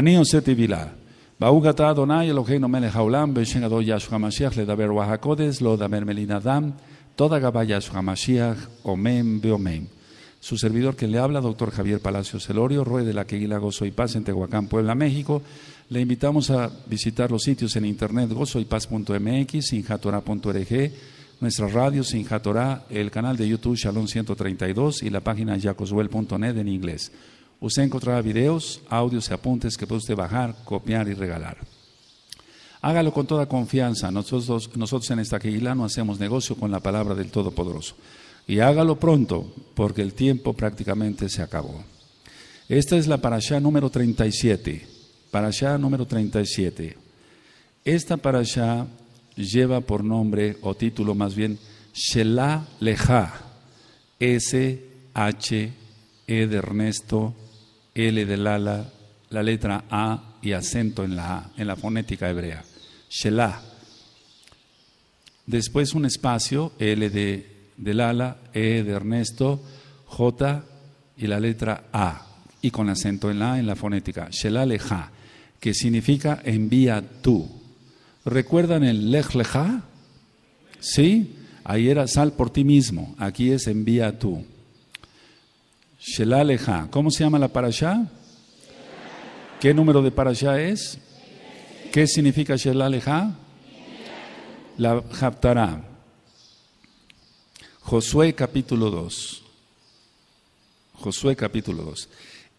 vila. toda Su servidor que le habla, doctor Javier Palacio Celorio, Rue de la Queguila Gozo y Paz en Tehuacán, Puebla, México. Le invitamos a visitar los sitios en internet gozoypaz.mx, sinjatora.org, nuestra radio sinjatora, el canal de YouTube Shalom 132 y la página net en inglés usted encontrará videos, audios y apuntes que puede usted bajar, copiar y regalar. Hágalo con toda confianza. Nosotros, en esta iglesia no hacemos negocio con la palabra del Todopoderoso. Y hágalo pronto, porque el tiempo prácticamente se acabó. Esta es la parasha número 37. Parasha número 37. Esta parasha lleva por nombre o título más bien Shelah Leja. S H E de Ernesto L de Lala, la letra A y acento en la A, en la fonética hebrea. Shelah. Después un espacio, L de, del ala, E de Ernesto, J y la letra A, y con acento en la A en la fonética. Shelah leja, que significa envía tú. ¿Recuerdan el lej leja? ¿Sí? Ahí era sal por ti mismo, aquí es envía tú. ¿Cómo se llama la parashá? ¿Qué número de parashá es? ¿Qué significa Shelaleja? La Japtará. Josué capítulo 2. Josué capítulo 2.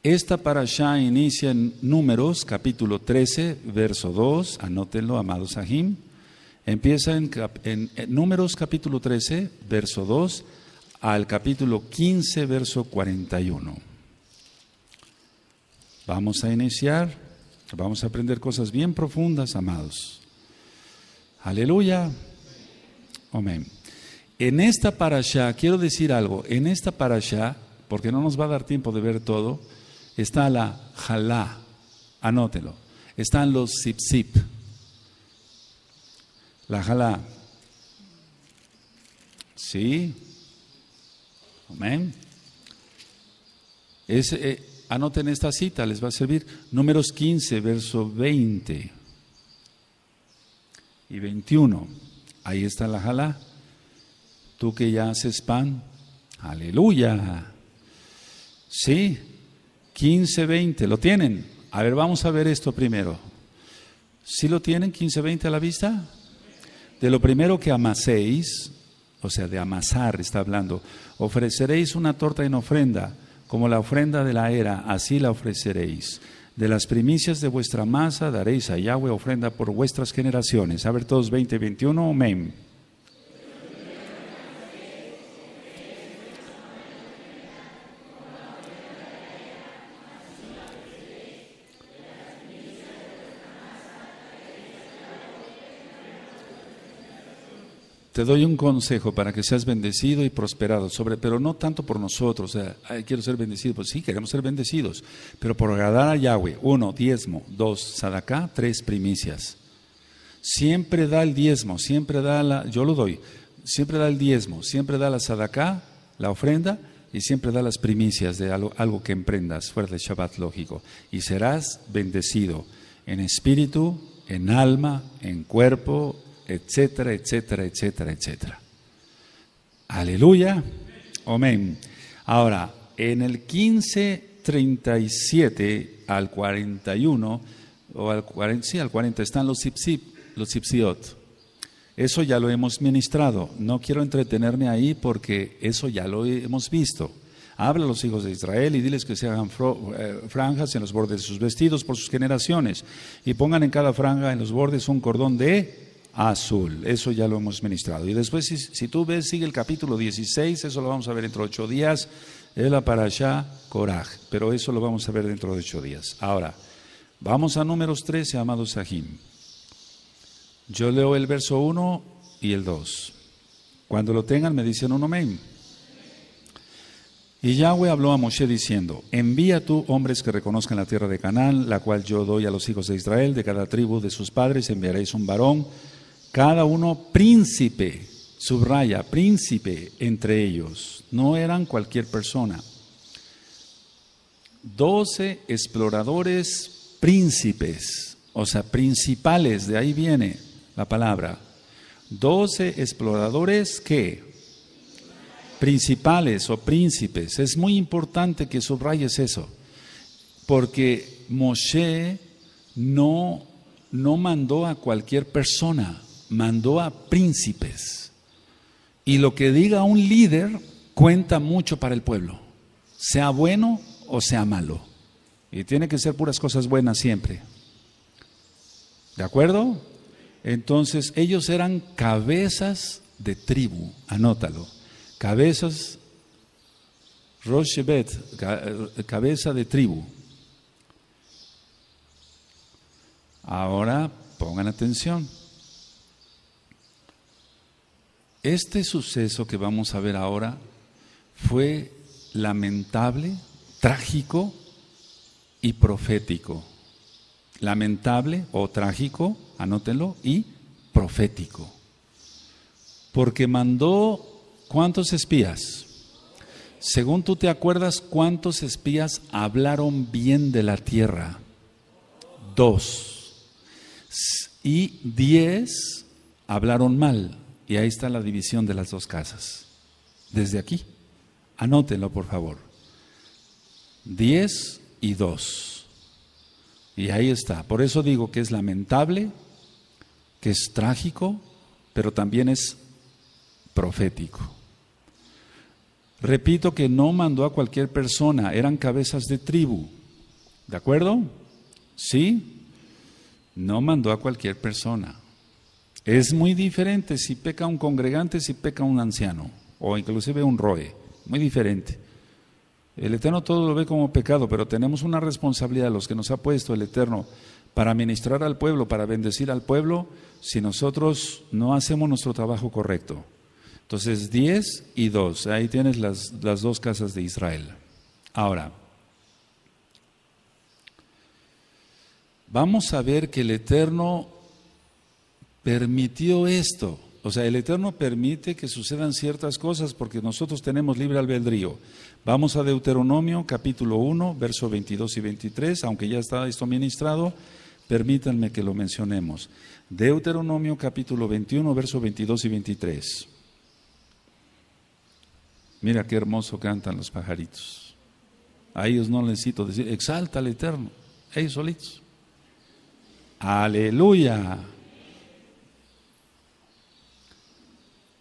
Esta parashá inicia en Números capítulo 13, verso 2. Anótenlo, amados Sahim. Empieza en, en Números capítulo 13, verso 2 al capítulo 15, verso 41. Vamos a iniciar, vamos a aprender cosas bien profundas, amados. Aleluya. Amén. En esta parasha, quiero decir algo, en esta parasha, porque no nos va a dar tiempo de ver todo, está la jalá, anótelo, están los sipsip. la jalá, ¿sí? Amén. Eh, anoten esta cita, les va a servir. Números 15, verso 20 y 21. Ahí está la jala. Tú que ya haces pan. Aleluya. Sí, 15, 20. ¿Lo tienen? A ver, vamos a ver esto primero. ¿Sí lo tienen 15, 20 a la vista? De lo primero que amaséis, o sea, de amasar está hablando. Ofreceréis una torta en ofrenda, como la ofrenda de la era, así la ofreceréis. De las primicias de vuestra masa daréis a Yahweh ofrenda por vuestras generaciones. A ver todos 20, 21, amén. te doy un consejo para que seas bendecido y prosperado, sobre, pero no tanto por nosotros, quiero ser bendecido, pues sí, queremos ser bendecidos, pero por agradar a Yahweh, uno, diezmo, dos, sadaká, tres, primicias. Siempre da el diezmo, siempre da la, yo lo doy, siempre da el diezmo, siempre da la sadaká, la ofrenda, y siempre da las primicias de algo, algo que emprendas fuera del Shabbat lógico, y serás bendecido en espíritu, en alma, en cuerpo, etcétera, etcétera, etcétera, etcétera. Aleluya. Amén. Ahora, en el 1537 al 41, o al 40, sí, al 40 están los ipsip, los Eso ya lo hemos ministrado. No quiero entretenerme ahí porque eso ya lo hemos visto. Habla a los hijos de Israel y diles que se hagan eh, franjas en los bordes de sus vestidos por sus generaciones y pongan en cada franja en los bordes un cordón de azul. Eso ya lo hemos ministrado. Y después, si, tú ves, sigue el capítulo 16, eso lo vamos a ver dentro de ocho días, El para Coraj, pero eso lo vamos a ver dentro de ocho días. Ahora, vamos a números 13, Amados Sahim. Yo leo el verso 1 y el 2. Cuando lo tengan, me dicen un amén. Y Yahweh habló a Moshe diciendo, envía tú hombres que reconozcan la tierra de Canaán, la cual yo doy a los hijos de Israel, de cada tribu de sus padres enviaréis un varón cada uno príncipe, subraya, príncipe entre ellos, no eran cualquier persona. Doce exploradores príncipes, o sea, principales, de ahí viene la palabra. Doce exploradores que principales o príncipes. Es muy importante que subrayes eso, porque Moshe no, no mandó a cualquier persona mandó a príncipes. Y lo que diga un líder cuenta mucho para el pueblo, sea bueno o sea malo. Y tiene que ser puras cosas buenas siempre. ¿De acuerdo? Entonces ellos eran cabezas de tribu, anótalo. Cabezas, Roshebet, eh, cabeza de tribu. Ahora pongan atención. Este suceso que vamos a ver ahora fue lamentable, trágico y profético. Lamentable o trágico, anótenlo, y profético. Porque mandó cuántos espías. Según tú te acuerdas, ¿cuántos espías hablaron bien de la tierra? Dos. Y diez hablaron mal. Y ahí está la división de las dos casas. Desde aquí. Anótenlo, por favor. 10 y 2. Y ahí está. Por eso digo que es lamentable, que es trágico, pero también es profético. Repito que no mandó a cualquier persona, eran cabezas de tribu. ¿De acuerdo? Sí. No mandó a cualquier persona. Es muy diferente si peca un congregante, si peca un anciano, o inclusive un roe, muy diferente. El Eterno todo lo ve como pecado, pero tenemos una responsabilidad, los que nos ha puesto el Eterno, para ministrar al pueblo, para bendecir al pueblo, si nosotros no hacemos nuestro trabajo correcto. Entonces, 10 y 2, ahí tienes las, las dos casas de Israel. Ahora, vamos a ver que el Eterno permitió esto. O sea, el Eterno permite que sucedan ciertas cosas porque nosotros tenemos libre albedrío. Vamos a Deuteronomio capítulo 1, verso 22 y 23, aunque ya está esto ministrado, permítanme que lo mencionemos. Deuteronomio capítulo 21, verso 22 y 23. Mira qué hermoso cantan los pajaritos. A ellos no les decir, exalta al Eterno, ellos solitos. Aleluya.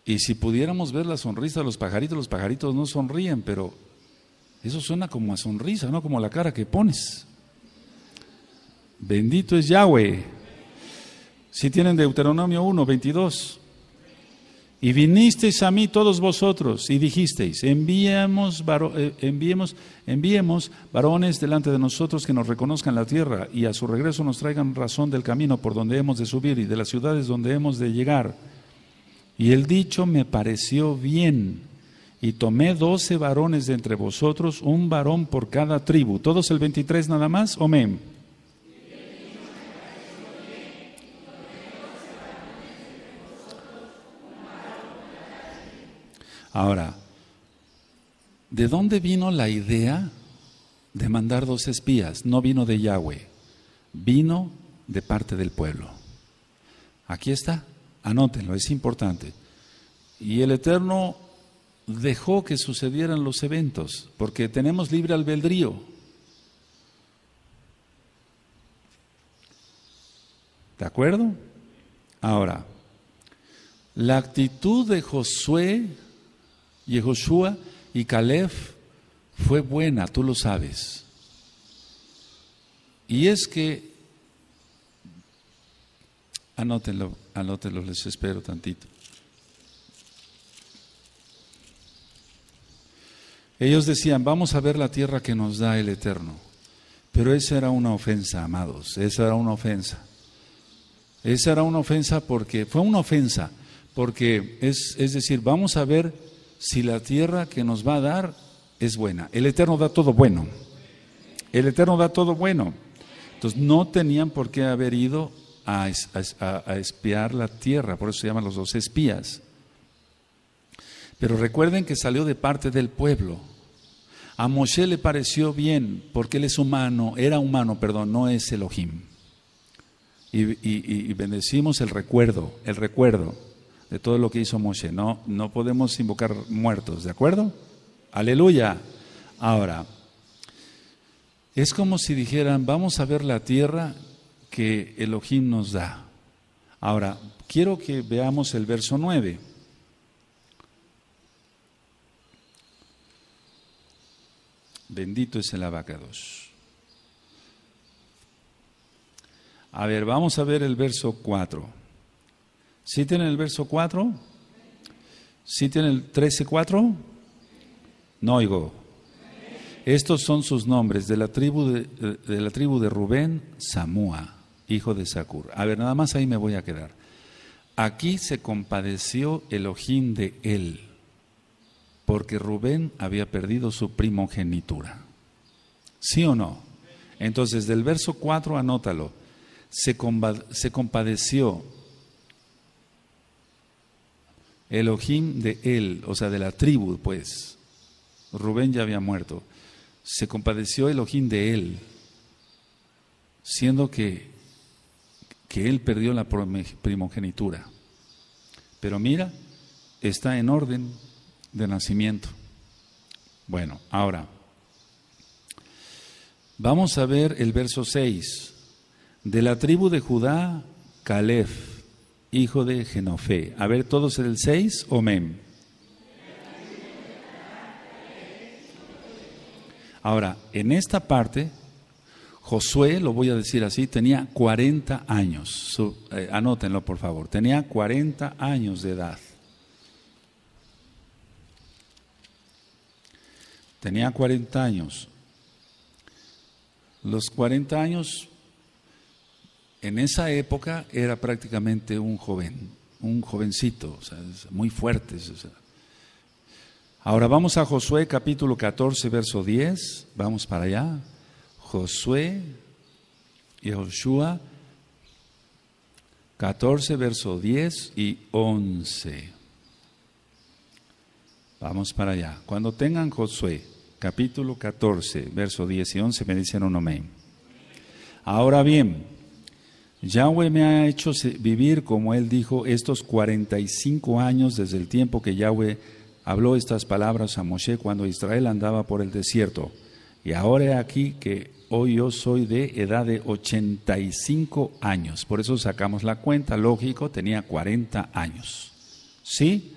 Y si pudiéramos ver la sonrisa de los pajaritos, los pajaritos no sonríen, pero eso suena como a sonrisa, no como la cara que pones. Bendito es Yahweh. Si tienen Deuteronomio 1, 22. Y vinisteis a mí todos vosotros y dijisteis, enviemos, eh, enviemos, enviemos varones delante de nosotros que nos reconozcan la tierra y a su regreso nos traigan razón del camino por donde hemos de subir y de las ciudades donde hemos de llegar y el dicho me pareció bien. Y tomé doce varones de entre vosotros, un varón por cada tribu. ¿Todos el 23 nada más? Amén. Ahora, ¿de dónde vino la idea de mandar dos espías? No vino de Yahweh, vino de parte del pueblo. Aquí está. Anótenlo, es importante. Y el Eterno dejó que sucedieran los eventos, porque tenemos libre albedrío. ¿De acuerdo? Ahora, la actitud de Josué, y Joshua y Caleb fue buena, tú lo sabes. Y es que Anótenlo, anótenlo, les espero tantito. Ellos decían, vamos a ver la tierra que nos da el Eterno. Pero esa era una ofensa, amados, esa era una ofensa. Esa era una ofensa porque, fue una ofensa, porque es, es decir, vamos a ver si la tierra que nos va a dar es buena. El Eterno da todo bueno. El Eterno da todo bueno. Entonces no tenían por qué haber ido a, espiar la tierra, por eso se llaman los dos espías. Pero recuerden que salió de parte del pueblo. A Moshe le pareció bien, porque él es humano, era humano, perdón, no es Elohim. Y, y, bendecimos el recuerdo, el recuerdo de todo lo que hizo Moshe. No, no podemos invocar muertos, ¿de acuerdo? Aleluya. Ahora, es como si dijeran, vamos a ver la tierra que Elohim nos da. Ahora, quiero que veamos el verso 9. Bendito es el abacados. A ver, vamos a ver el verso 4. ¿Sí tienen el verso 4? ¿Sí tienen el 13-4? No oigo. Estos son sus nombres de la tribu de, la tribu de Rubén, Samúa hijo de Sacur. A ver, nada más ahí me voy a quedar. Aquí se compadeció Elohim de él, porque Rubén había perdido su primogenitura. ¿Sí o no? Entonces, del verso 4, anótalo. Se, se compadeció Elohim de él, o sea, de la tribu, pues. Rubén ya había muerto. Se compadeció Elohim de él, siendo que que él perdió la primogenitura. Pero mira, está en orden de nacimiento. Bueno, ahora, vamos a ver el verso 6. De la tribu de Judá, Calef, hijo de Genofe. A ver todos el 6, omen. Ahora, en esta parte Josué, lo voy a decir así, tenía 40 años. Eh, anótenlo, por favor. Tenía 40 años de edad. Tenía 40 años. Los 40 años, en esa época, era prácticamente un joven, un jovencito, muy fuerte. Ahora vamos a Josué capítulo 14, verso 10. Vamos para allá. Josué, y joshua 14, verso 10 y 11. Vamos para allá. Cuando tengan Josué, capítulo 14, verso 10 y 11, me dicen un amén. Ahora bien, Yahweh me ha hecho vivir, como él dijo, estos 45 años desde el tiempo que Yahweh habló estas palabras a Moshe cuando Israel andaba por el desierto. Y ahora aquí que hoy yo soy de edad de 85 años, por eso sacamos la cuenta, lógico, tenía 40 años. ¿Sí?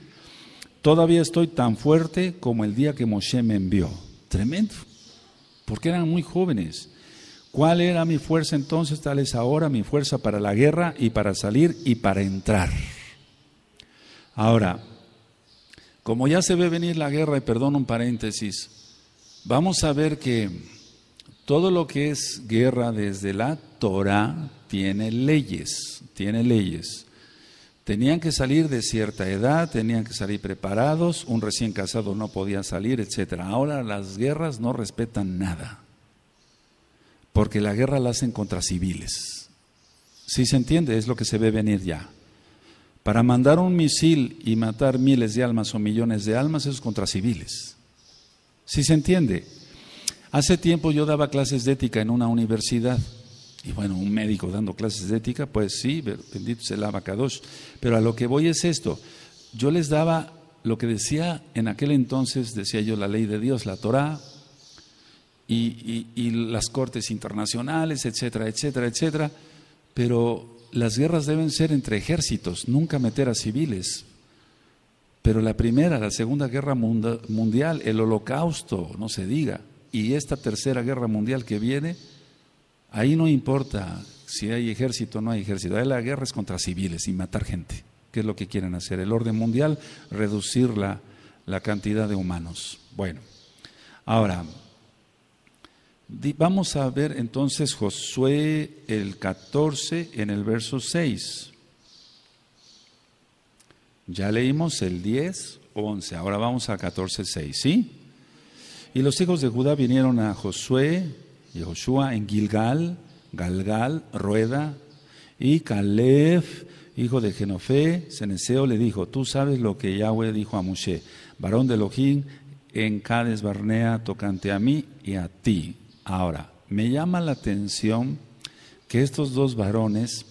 Todavía estoy tan fuerte como el día que Moshe me envió. Tremendo, porque eran muy jóvenes. ¿Cuál era mi fuerza entonces? Tal es ahora mi fuerza para la guerra y para salir y para entrar. Ahora, como ya se ve venir la guerra, y perdón un paréntesis, vamos a ver que todo lo que es guerra desde la Torah tiene leyes, tiene leyes. Tenían que salir de cierta edad, tenían que salir preparados, un recién casado no podía salir, etc. Ahora las guerras no respetan nada, porque la guerra la hacen contra civiles. Si se entiende, es lo que se ve venir ya. Para mandar un misil y matar miles de almas o millones de almas, es contra civiles. Si se entiende? Hace tiempo yo daba clases de ética en una universidad. Y bueno, un médico dando clases de ética, pues sí, bendito sea el dos Pero a lo que voy es esto. Yo les daba lo que decía en aquel entonces, decía yo, la ley de Dios, la Torá, y, y las cortes internacionales, etcétera, etcétera, etcétera. Pero las guerras deben ser entre ejércitos, nunca meter a civiles. Pero la primera, la Segunda Guerra Mundial, el Holocausto, no se diga, y esta Tercera Guerra Mundial que viene, ahí no importa si hay ejército o no hay ejército, ahí la guerra es contra civiles y matar gente, que es lo que quieren hacer. El orden mundial, reducir la, la cantidad de humanos. Bueno, ahora, vamos a ver entonces Josué el 14 en el verso 6. Ya leímos el 10, 11, ahora vamos a 14, 6, ¿sí? Y los hijos de Judá vinieron a Josué y Joshua en Gilgal, Galgal, Rueda, y Caleb, hijo de Genofé, Ceneseo, le dijo, tú sabes lo que Yahweh dijo a Moshe, varón de Elohim, en Cades Barnea, tocante a mí y a ti. Ahora, me llama la atención que estos dos varones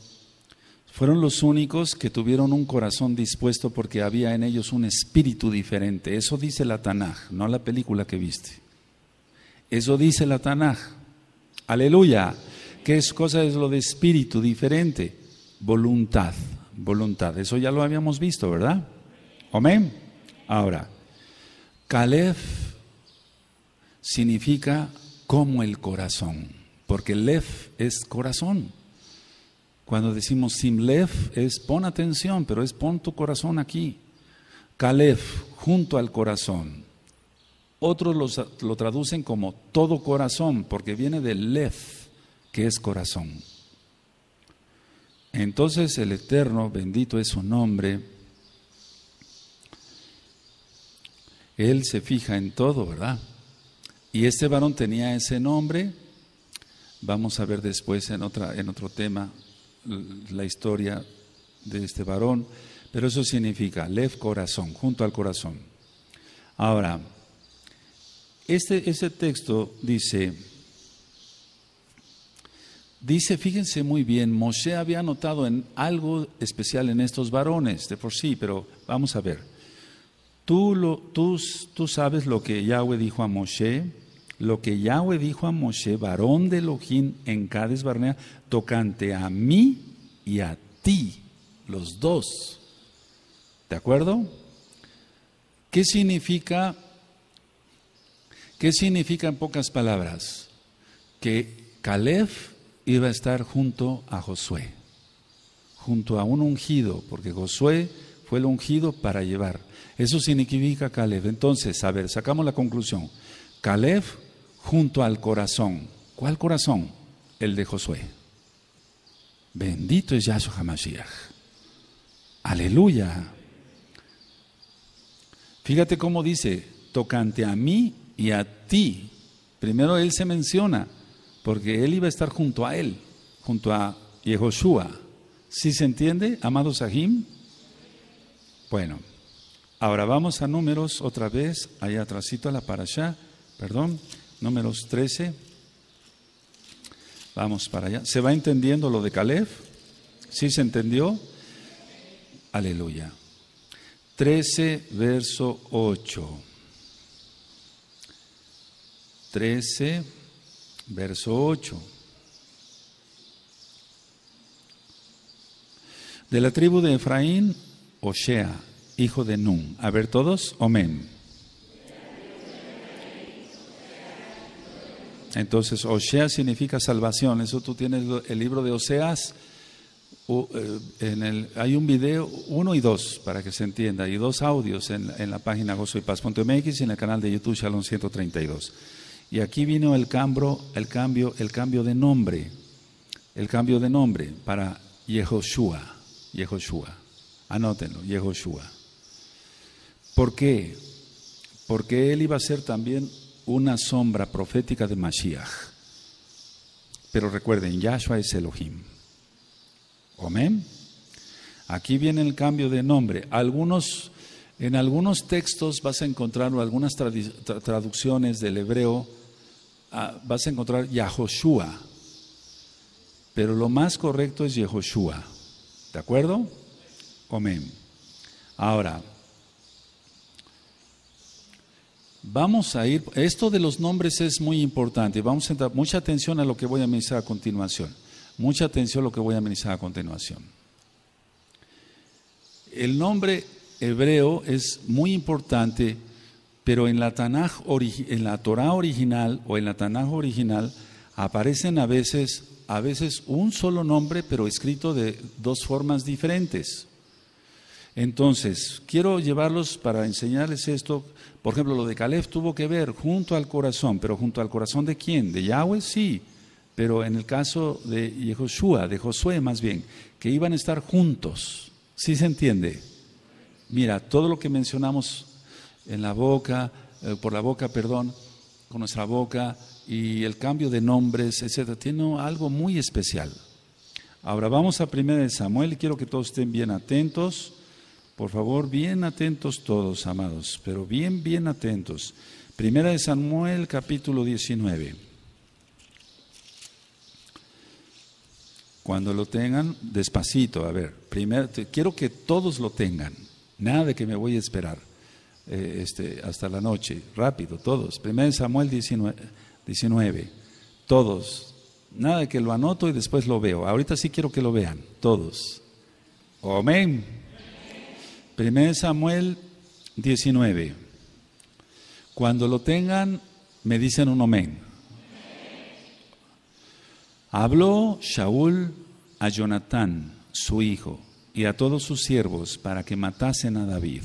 fueron los únicos que tuvieron un corazón dispuesto porque había en ellos un espíritu diferente. Eso dice la Tanaj, no la película que viste. Eso dice la Tanaj. Aleluya. ¿Qué es cosa es lo de espíritu diferente? Voluntad, voluntad. Eso ya lo habíamos visto, ¿verdad? Amén. Ahora, Caleb significa como el corazón, porque Lef es corazón. Cuando decimos simlef es pon atención, pero es pon tu corazón aquí. Kalef, junto al corazón. Otros lo traducen como todo corazón, porque viene del lef, que es corazón. Entonces el Eterno, bendito es su nombre, Él se fija en todo, ¿verdad? Y este varón tenía ese nombre, vamos a ver después en, otra, en otro tema la historia de este varón, pero eso significa Lev corazón, junto al corazón. Ahora, este, texto dice, dice, fíjense muy bien, Moshe había notado en algo especial en estos varones, de por sí, pero vamos a ver. Tú, lo, tú, tú sabes lo que Yahweh dijo a Moshe, lo que Yahweh dijo a Moshe, varón de Elohim, en Cádiz, Barnea, tocante a mí y a ti, los dos. ¿De acuerdo? ¿Qué significa? ¿Qué significa en pocas palabras? Que Caleb iba a estar junto a Josué, junto a un ungido, porque Josué fue el ungido para llevar. Eso significa Caleb. Entonces, a ver, sacamos la conclusión. Caleb junto al corazón. ¿Cuál corazón? El de Josué. Bendito es Yahshua HaMashiach. Aleluya. Fíjate cómo dice, tocante a mí y a ti. Primero él se menciona, porque él iba a estar junto a él, junto a Yehoshua. ¿Sí se entiende, amado Sahim? Bueno, ahora vamos a números otra vez, allá atrásito a la parasha, perdón números 13. Vamos para allá. ¿Se va entendiendo lo de Caleb? ¿Sí se entendió? Aleluya. 13, verso 8. 13, verso 8. De la tribu de Efraín, Oshea, hijo de Nun. A ver todos, amén. Entonces, Oseas significa salvación. Eso tú tienes el libro de Oseas. Eh, en el, hay un video, uno y dos, para que se entienda, y dos audios en, la página gozoypaz.mx y en el canal de YouTube Shalom 132. Y aquí vino el cambio, el cambio, el cambio de nombre, el cambio de nombre para Yehoshua, Yehoshua. Anótenlo, Yehoshua. ¿Por qué? Porque él iba a ser también una sombra profética de Mashiach. Pero recuerden, Yahshua es Elohim. Amén. Aquí viene el cambio de nombre. Algunos, en algunos textos vas a encontrar, o algunas traducciones del hebreo, ah, vas a encontrar Yahoshua. Pero lo más correcto es Yehoshua. ¿De acuerdo? Amén. Ahora, Vamos a ir, esto de los nombres es muy importante, vamos a entrar, mucha atención a lo que voy a ministrar a continuación, mucha atención a lo que voy a ministrar a continuación. El nombre hebreo es muy importante, pero en la, Tanaj, en la Torah original o en la Tanaj original aparecen a veces, a veces un solo nombre, pero escrito de dos formas diferentes. Entonces, quiero llevarlos para enseñarles esto. Por ejemplo, lo de Caleb tuvo que ver junto al corazón, pero junto al corazón de quién? De Yahweh, sí. Pero en el caso de Yehoshua, de Josué más bien, que iban a estar juntos. ¿Sí se entiende? Mira, todo lo que mencionamos en la boca, eh, por la boca, perdón, con nuestra boca y el cambio de nombres, etcétera, tiene algo muy especial. Ahora vamos a de Samuel y quiero que todos estén bien atentos. Por favor, bien atentos todos, amados, pero bien, bien atentos. Primera de Samuel, capítulo 19. Cuando lo tengan, despacito, a ver, primero, quiero que todos lo tengan, nada de que me voy a esperar eh, este, hasta la noche, rápido, todos. Primera de Samuel 19, 19, todos, nada de que lo anoto y después lo veo, ahorita sí quiero que lo vean, todos. Amén. 1 Samuel 19. Cuando lo tengan, me dicen un amén. Habló Shaul a Jonatán, su hijo, y a todos sus siervos para que matasen a David.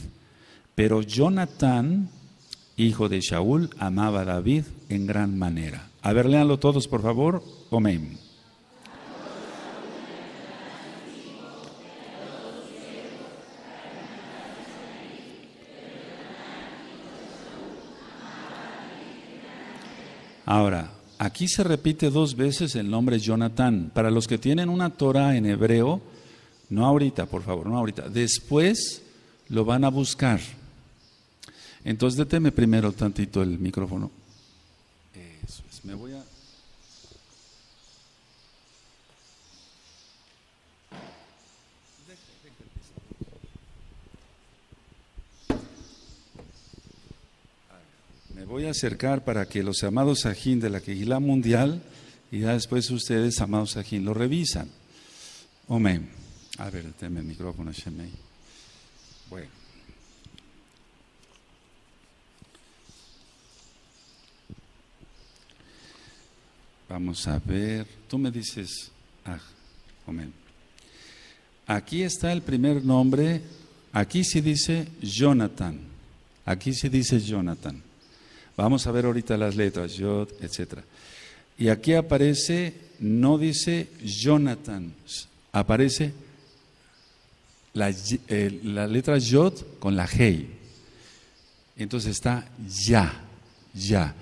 Pero Jonatán, hijo de Shaul, amaba a David en gran manera. A ver, léanlo todos, por favor. Amén. Ahora, aquí se repite dos veces el nombre Jonathan, Para los que tienen una Torah en hebreo, no ahorita, por favor, no ahorita, después lo van a buscar. Entonces, deteme primero tantito el micrófono. Eso es, me voy a. voy a acercar para que los amados Sajín de la Quejilá Mundial y ya después ustedes, amados Sajín, lo revisan. Amén. A ver, teme el micrófono, Shemei. Bueno. Vamos a ver. Tú me dices, ah, amén. Aquí está el primer nombre. Aquí se dice Jonathan. Aquí se dice Jonathan. Vamos a ver ahorita las letras, Yod, etc. Y aquí aparece, no dice Jonathan, aparece la, eh, letra Yod con la Hei. Entonces está ya, ya.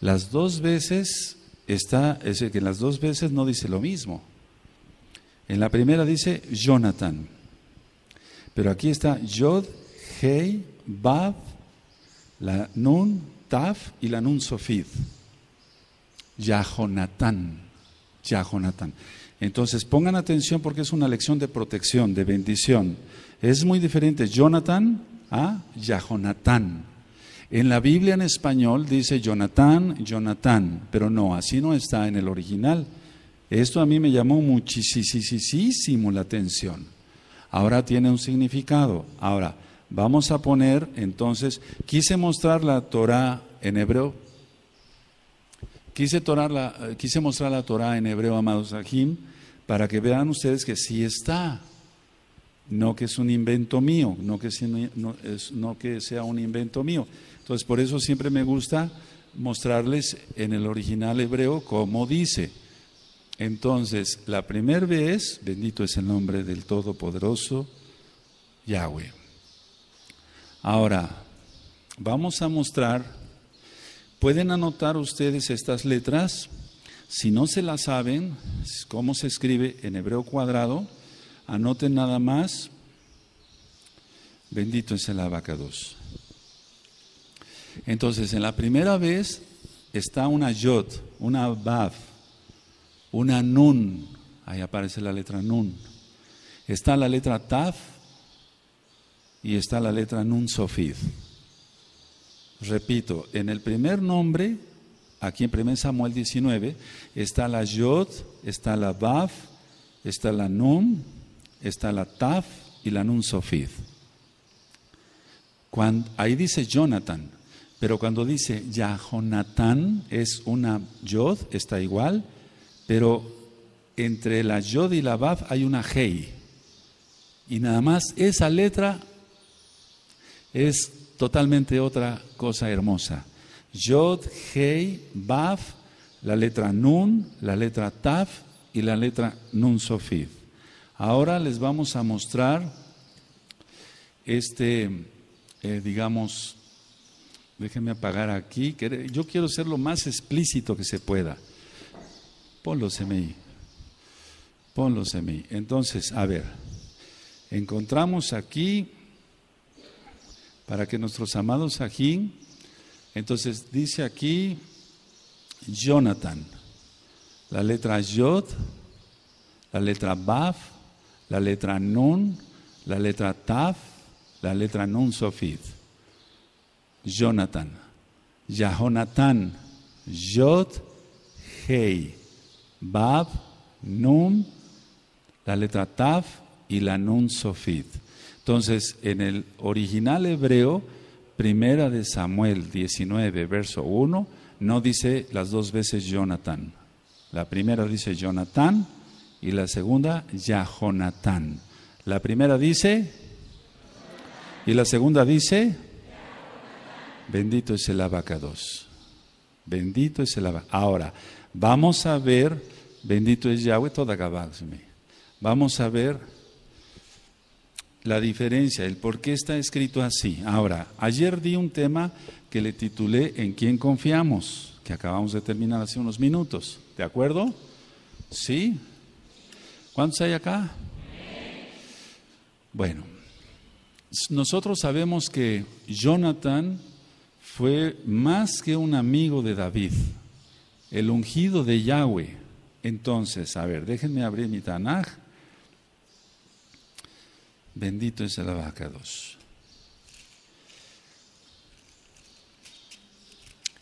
Las dos veces está, es que en las dos veces no dice lo mismo. En la primera dice Jonathan, pero aquí está Yod, Hei, bad la Nun, Taf y la Nun Sofid. Yahonatán. Yahonatán. Entonces pongan atención porque es una lección de protección, de bendición. Es muy diferente Jonathan a Yahonatán. En la Biblia en español dice Jonathan, Jonathan, pero no, así no está en el original. Esto a mí me llamó muchísimo la atención. Ahora tiene un significado. Ahora, Vamos a poner, entonces, quise mostrar la Torah en hebreo. Quise, la, eh, quise mostrar la Torah en hebreo, amados Ajim, para que vean ustedes que sí está. No que es un invento mío, no que, no que sea un invento mío. Entonces, por eso siempre me gusta mostrarles en el original hebreo cómo dice. Entonces, la primera vez, bendito es el nombre del Todopoderoso, Yahweh. Ahora, vamos a mostrar, pueden anotar ustedes estas letras, si no se las saben, cómo se escribe en hebreo cuadrado, anoten nada más, bendito es el abacados. Entonces, en la primera vez está una yod, una bav, una nun, ahí aparece la letra nun, está la letra taf, y está la letra Nun Sofid. Repito, en el primer nombre, aquí en 1 Samuel 19, está la Yod, está la Baf, está la Nun, está la Taf y la Nun Sofid. ahí dice Jonathan, pero cuando dice Yahonatán es una Yod, está igual, pero entre la Yod y la Baf hay una Hei. Y nada más esa letra es totalmente otra cosa hermosa. Yod, Hei, Baf, la letra Nun, la letra Taf y la letra Nun Sofid. Ahora les vamos a mostrar este, eh, digamos, déjenme apagar aquí, yo quiero ser lo más explícito que se pueda. Ponlo, pon Ponlo, semi. Entonces, a ver, encontramos aquí para que nuestros amados ajín, entonces dice aquí Jonathan, la letra Yod, la letra Baf, la letra Nun, la letra Taf, la letra Nun Sofit. Jonathan, Yahonatan, Yod, Hei, Baf, Nun, la letra Taf y la Nun Sofit. Entonces, en el original hebreo, primera de Samuel 19, verso 1, no dice las dos veces Jonathan. La primera dice Jonathan y la segunda Yahonatán. La primera dice y la segunda dice, bendito es el abacados. Bendito es el abacados. Ahora, vamos a ver, bendito es Yahweh toda Vamos a ver la diferencia, el por qué está escrito así. Ahora, ayer di un tema que le titulé En quién confiamos, que acabamos de terminar hace unos minutos. ¿De acuerdo? ¿Sí? ¿Cuántos hay acá? Bueno, nosotros sabemos que Jonathan fue más que un amigo de David, el ungido de Yahweh. Entonces, a ver, déjenme abrir mi Tanaj Bendito es el abacados.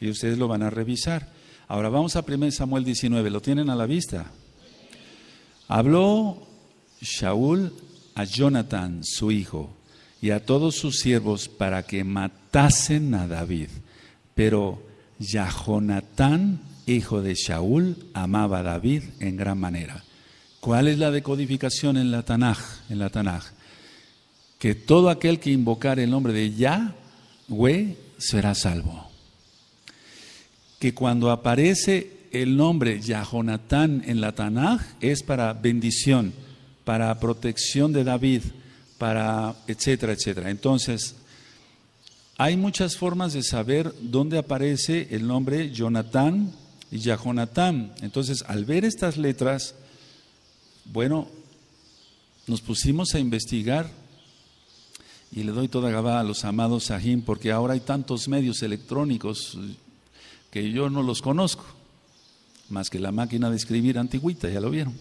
Y ustedes lo van a revisar. Ahora vamos a 1 Samuel 19, ¿lo tienen a la vista? Habló Shaul a Jonathan, su hijo, y a todos sus siervos para que matasen a David. Pero Yahonatán, hijo de Shaul, amaba a David en gran manera. ¿Cuál es la decodificación en la Tanaj? En la Tanaj que todo aquel que invocar el nombre de Yahweh será salvo. Que cuando aparece el nombre Yahonatán en la Tanaj es para bendición, para protección de David, para etcétera, etcétera. Entonces, hay muchas formas de saber dónde aparece el nombre Jonatán y Yahonatán. Entonces, al ver estas letras, bueno, nos pusimos a investigar y le doy toda Gabá a los amados Sahim, porque ahora hay tantos medios electrónicos que yo no los conozco, más que la máquina de escribir antigüita, ya lo vieron.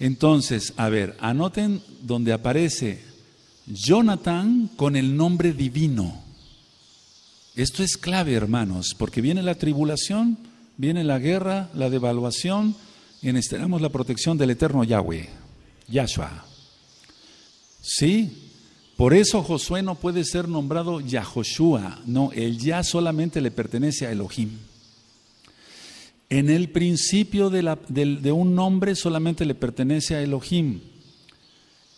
Entonces, a ver, anoten donde aparece Jonathan con el nombre divino. Esto es clave, hermanos, porque viene la tribulación, viene la guerra, la devaluación, y necesitamos la protección del eterno Yahweh, Yahshua. ¿Sí? Por eso Josué no puede ser nombrado Yahoshua, no, el ya solamente le pertenece a Elohim. En el principio de, un nombre solamente le pertenece a Elohim.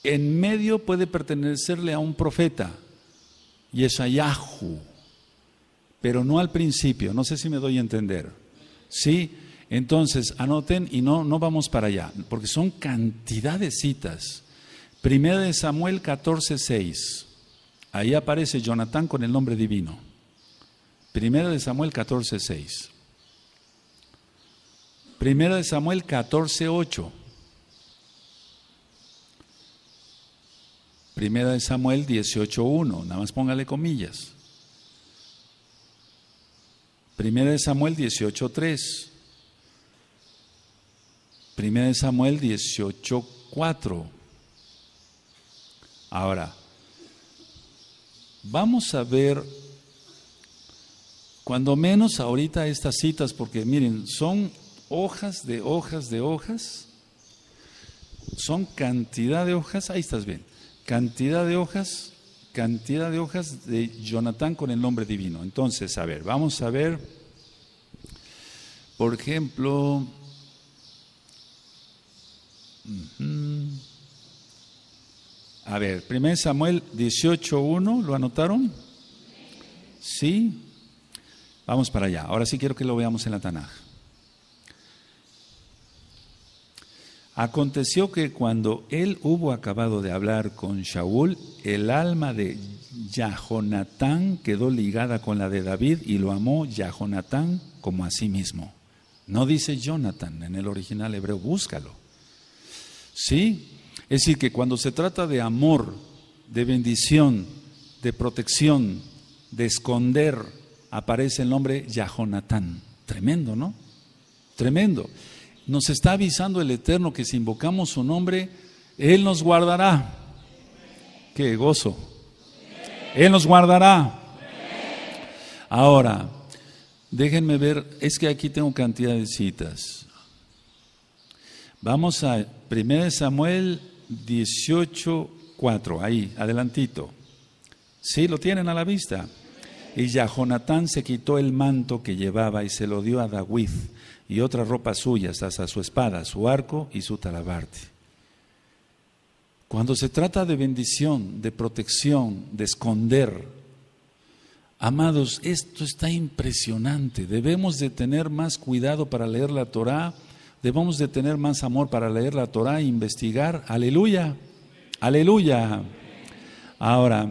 En medio puede pertenecerle a un profeta, Yeshayahu, pero no al principio. No sé si me doy a entender. ¿Sí? Entonces, anoten y no, no vamos para allá, porque son cantidades de citas Primera de Samuel 14.6 Ahí aparece Jonatán con el nombre divino. Primera de Samuel 14.6 6. de Samuel 14.8 8. Primera de Samuel 18.1, nada más póngale comillas. Primera de Samuel 18.3. Primera de Samuel 18.4. Ahora, vamos a ver, cuando menos ahorita estas citas, porque miren, son hojas de hojas de hojas, son cantidad de hojas, ahí estás bien, cantidad de hojas, cantidad de hojas de Jonathan con el nombre divino. Entonces, a ver, vamos a ver, por ejemplo, a ver, 1 Samuel 18.1, ¿lo anotaron? Sí. Vamos para allá. Ahora sí quiero que lo veamos en la Tanaj. Aconteció que cuando él hubo acabado de hablar con Shaul, el alma de Yahonatán quedó ligada con la de David y lo amó Yahonatán como a sí mismo. No dice Jonathan en el original hebreo, búscalo. ¿Sí? Es decir, que cuando se trata de amor, de bendición, de protección, de esconder, aparece el nombre Yahonatán. Tremendo, ¿no? Tremendo. Nos está avisando el Eterno que si invocamos su nombre, Él nos guardará. ¡Qué gozo! Él nos guardará. Ahora, déjenme ver, es que aquí tengo cantidad de citas. Vamos a 1 Samuel 18.4, ahí, adelantito. Sí, lo tienen a la vista. Y ya Jonatán se quitó el manto que llevaba y se lo dio a David y otras ropas suyas, hasta su espada, su arco y su talabarte. Cuando se trata de bendición, de protección, de esconder, amados, esto está impresionante. Debemos de tener más cuidado para leer la Torá debemos de tener más amor para leer la Torah e investigar. Aleluya, aleluya. Ahora,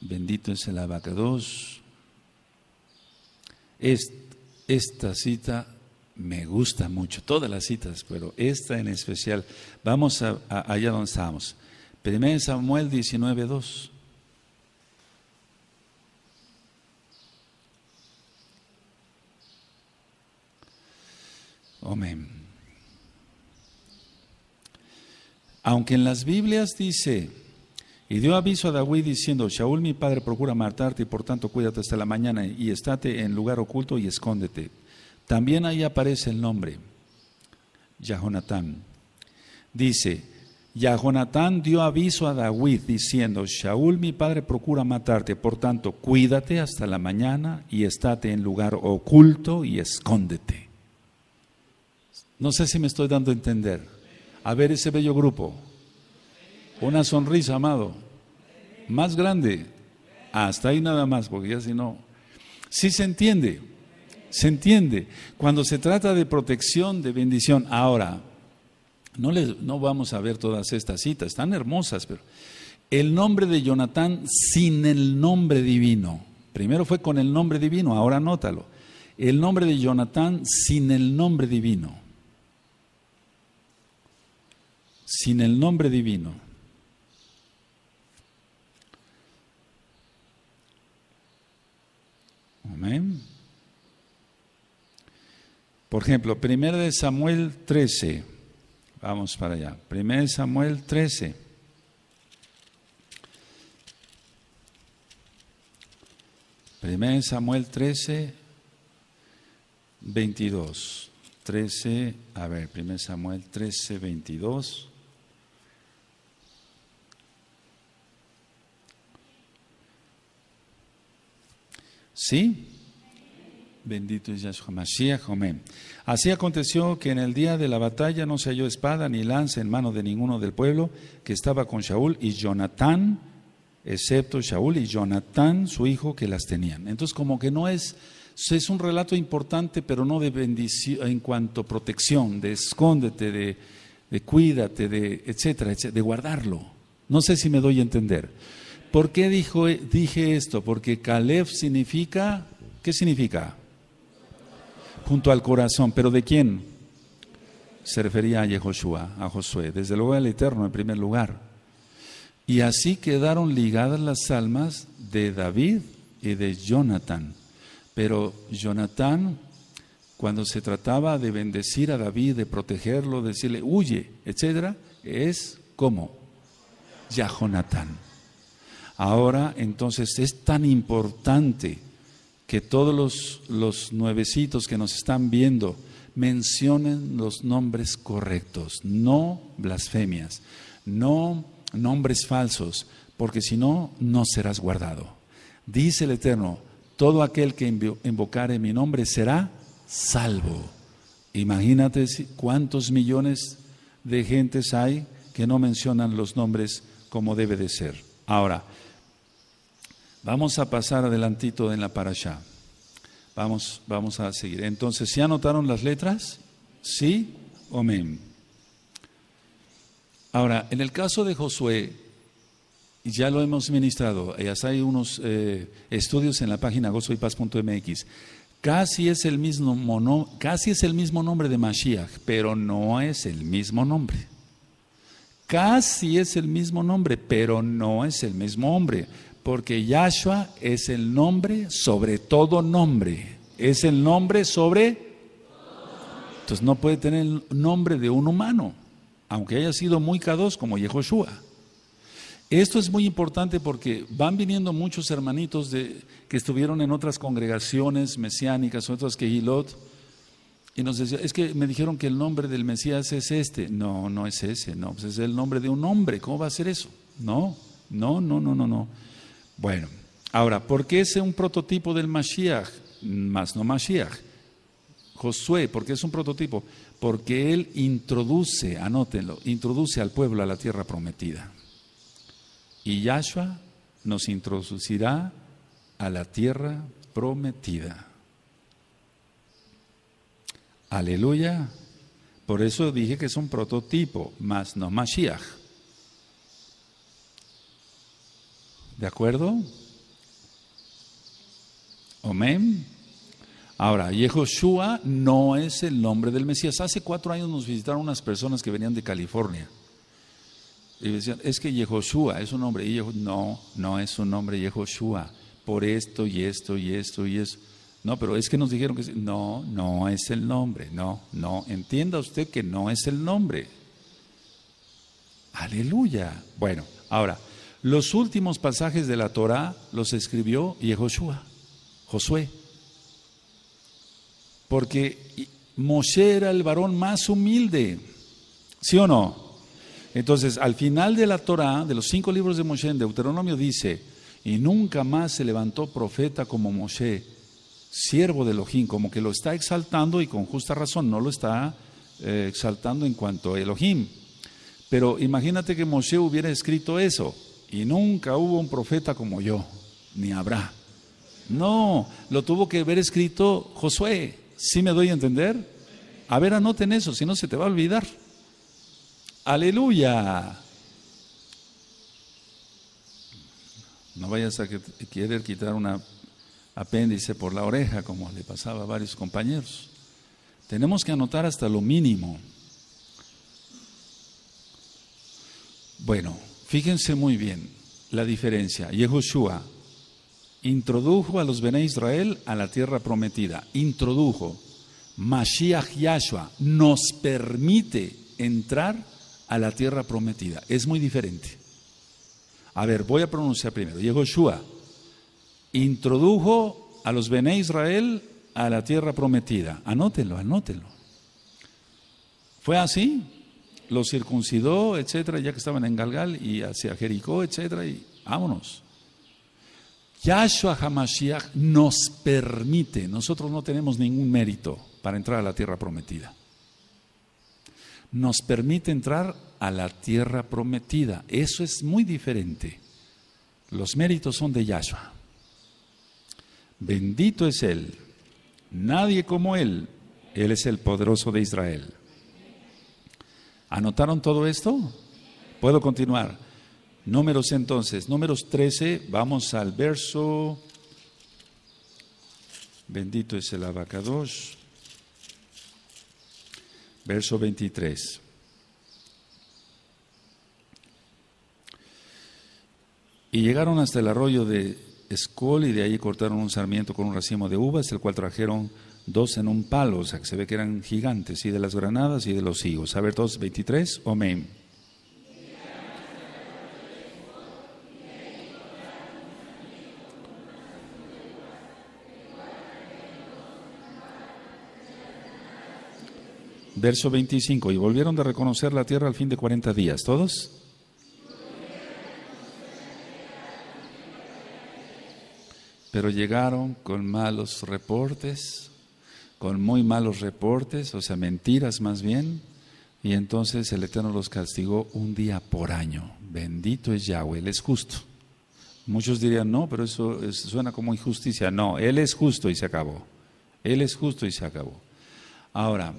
bendito es el abacados. Es, esta cita me gusta mucho, todas las citas, pero esta en especial. Vamos a, allá donde estábamos, 1 Samuel 19, 2. Amén. Aunque en las Biblias dice, y dio aviso a David diciendo, Shaúl mi padre procura matarte por tanto cuídate hasta la mañana y estate en lugar oculto y escóndete. También ahí aparece el nombre, Yahonatán. Dice, Yahonatán dio aviso a David diciendo, Shaúl mi padre procura matarte, por tanto cuídate hasta la mañana y estate en lugar oculto y escóndete. No sé si me estoy dando a entender. A ver ese bello grupo. Una sonrisa, amado. Más grande. Ah, hasta ahí nada más, porque ya si no. Sí se entiende. Se entiende. Cuando se trata de protección, de bendición. Ahora, no, les, no vamos a ver todas estas citas. Están hermosas, pero. El nombre de Jonatán sin el nombre divino. Primero fue con el nombre divino, ahora anótalo. El nombre de Jonatán sin el nombre divino. sin el nombre divino. Amén. Por ejemplo, de Samuel 13. Vamos para allá. 1 Samuel 13. primer Samuel 13, 22. 13, a ver, 1 Samuel 13, 22. ¿Sí? Bendito es Yahshua Mashiach, Así aconteció que en el día de la batalla no se halló espada ni lanza en mano de ninguno del pueblo que estaba con Shaul y Jonatán, excepto Shaul y Jonatán, su hijo, que las tenían. Entonces, como que no es, es un relato importante, pero no de bendición en cuanto a protección, de escóndete, de, cuídate, de etcétera, etcétera, de guardarlo. No sé si me doy a entender. ¿Por qué dijo, dije esto? Porque Caleb significa, ¿qué significa? Junto al corazón, pero ¿de quién? Se refería a Yehoshua, a Josué, desde luego al Eterno en primer lugar. Y así quedaron ligadas las almas de David y de Jonathan. Pero Jonathan, cuando se trataba de bendecir a David, de protegerlo, decirle, huye, etc., es como Yahonatán. Ahora entonces es tan importante que todos los, nuevecitos que nos están viendo mencionen los nombres correctos, no blasfemias, no nombres falsos, porque si no, no serás guardado. Dice el Eterno, todo aquel que invocare mi nombre será salvo. Imagínate cuántos millones de gentes hay que no mencionan los nombres como debe de ser. Ahora, Vamos a pasar adelantito en la para allá. Vamos, vamos a seguir. Entonces, ¿se anotaron las letras? Sí, amén. Ahora, en el caso de Josué, ya lo hemos ministrado, ya hay unos eh, estudios en la página gozoypaz.mx. Casi es, el mismo mono, casi es el mismo nombre de Mashiach, pero no es el mismo nombre. Casi es el mismo nombre, pero no es el mismo hombre. Porque Yahshua es el nombre sobre todo nombre. Es el nombre sobre... Entonces no puede tener el nombre de un humano, aunque haya sido muy cados como Yehoshua. Esto es muy importante porque van viniendo muchos hermanitos de, que estuvieron en otras congregaciones mesiánicas, otras que Gilot y nos decían, es que me dijeron que el nombre del Mesías es este. No, no es ese, no, pues es el nombre de un hombre, ¿cómo va a ser eso? No, no, no, no, no, no. Bueno, ahora, ¿por qué es un prototipo del Mashiach, más no Mashiach? Josué, ¿por qué es un prototipo? Porque él introduce, anótenlo, introduce al pueblo a la tierra prometida. Y Yahshua nos introducirá a la tierra prometida. Aleluya. Por eso dije que es un prototipo, más no Mashiach. ¿De acuerdo? Amén. Ahora, Yehoshua no es el nombre del Mesías. Hace cuatro años nos visitaron unas personas que venían de California. Y decían, es que Yehoshua es un nombre. Y yo, no, no es un nombre Yehoshua. Por esto y esto y esto y eso, No, pero es que nos dijeron que no, no es el nombre. No, no. Entienda usted que no es el nombre. Aleluya. Bueno, ahora, los últimos pasajes de la Torá los escribió Yehoshua, Josué. Porque Moshe era el varón más humilde, ¿sí o no? Entonces, al final de la Torá, de los cinco libros de Moshe, en Deuteronomio dice, y nunca más se levantó profeta como Moshe, siervo de Elohim, como que lo está exaltando y con justa razón, no lo está eh, exaltando en cuanto a Elohim. Pero imagínate que Moshe hubiera escrito eso. Y nunca hubo un profeta como yo, ni habrá. No, lo tuvo que ver escrito Josué. si me doy a entender? A ver, anoten eso, si no se te va a olvidar. Aleluya. No vayas a querer quitar un apéndice por la oreja, como le pasaba a varios compañeros. Tenemos que anotar hasta lo mínimo. Bueno, Fíjense muy bien la diferencia. Yehoshua introdujo a los Bene Israel a la tierra prometida. Introdujo. Mashiach Yahshua nos permite entrar a la tierra prometida. Es muy diferente. A ver, voy a pronunciar primero. Yehoshua introdujo a los Bene Israel a la tierra prometida. Anótenlo, anótenlo. ¿Fue así? los circuncidó, etcétera, ya que estaban en Galgal y hacia Jericó, etcétera, y vámonos. Yahshua HaMashiach nos permite, nosotros no tenemos ningún mérito para entrar a la tierra prometida. Nos permite entrar a la tierra prometida. Eso es muy diferente. Los méritos son de Yahshua. Bendito es Él. Nadie como Él. Él es el poderoso de Israel. ¿Anotaron todo esto? ¿Puedo continuar? Números entonces, números 13, vamos al verso. Bendito es el abacados. Verso 23. Y llegaron hasta el arroyo de Escol y de ahí cortaron un sarmiento con un racimo de uvas, el cual trajeron dos en un palo, o sea se ve que eran gigantes, y de las granadas y de los higos. A ver, 23, amén. Verso 25, y volvieron de reconocer la tierra al fin de 40 días. ¿Todos? Pero llegaron con malos reportes con muy malos reportes, o sea, mentiras más bien, y entonces el Eterno los castigó un día por año. Bendito es Yahweh, Él es justo. Muchos dirían, no, pero eso, suena como injusticia. No, Él es justo y se acabó. Él es justo y se acabó. Ahora,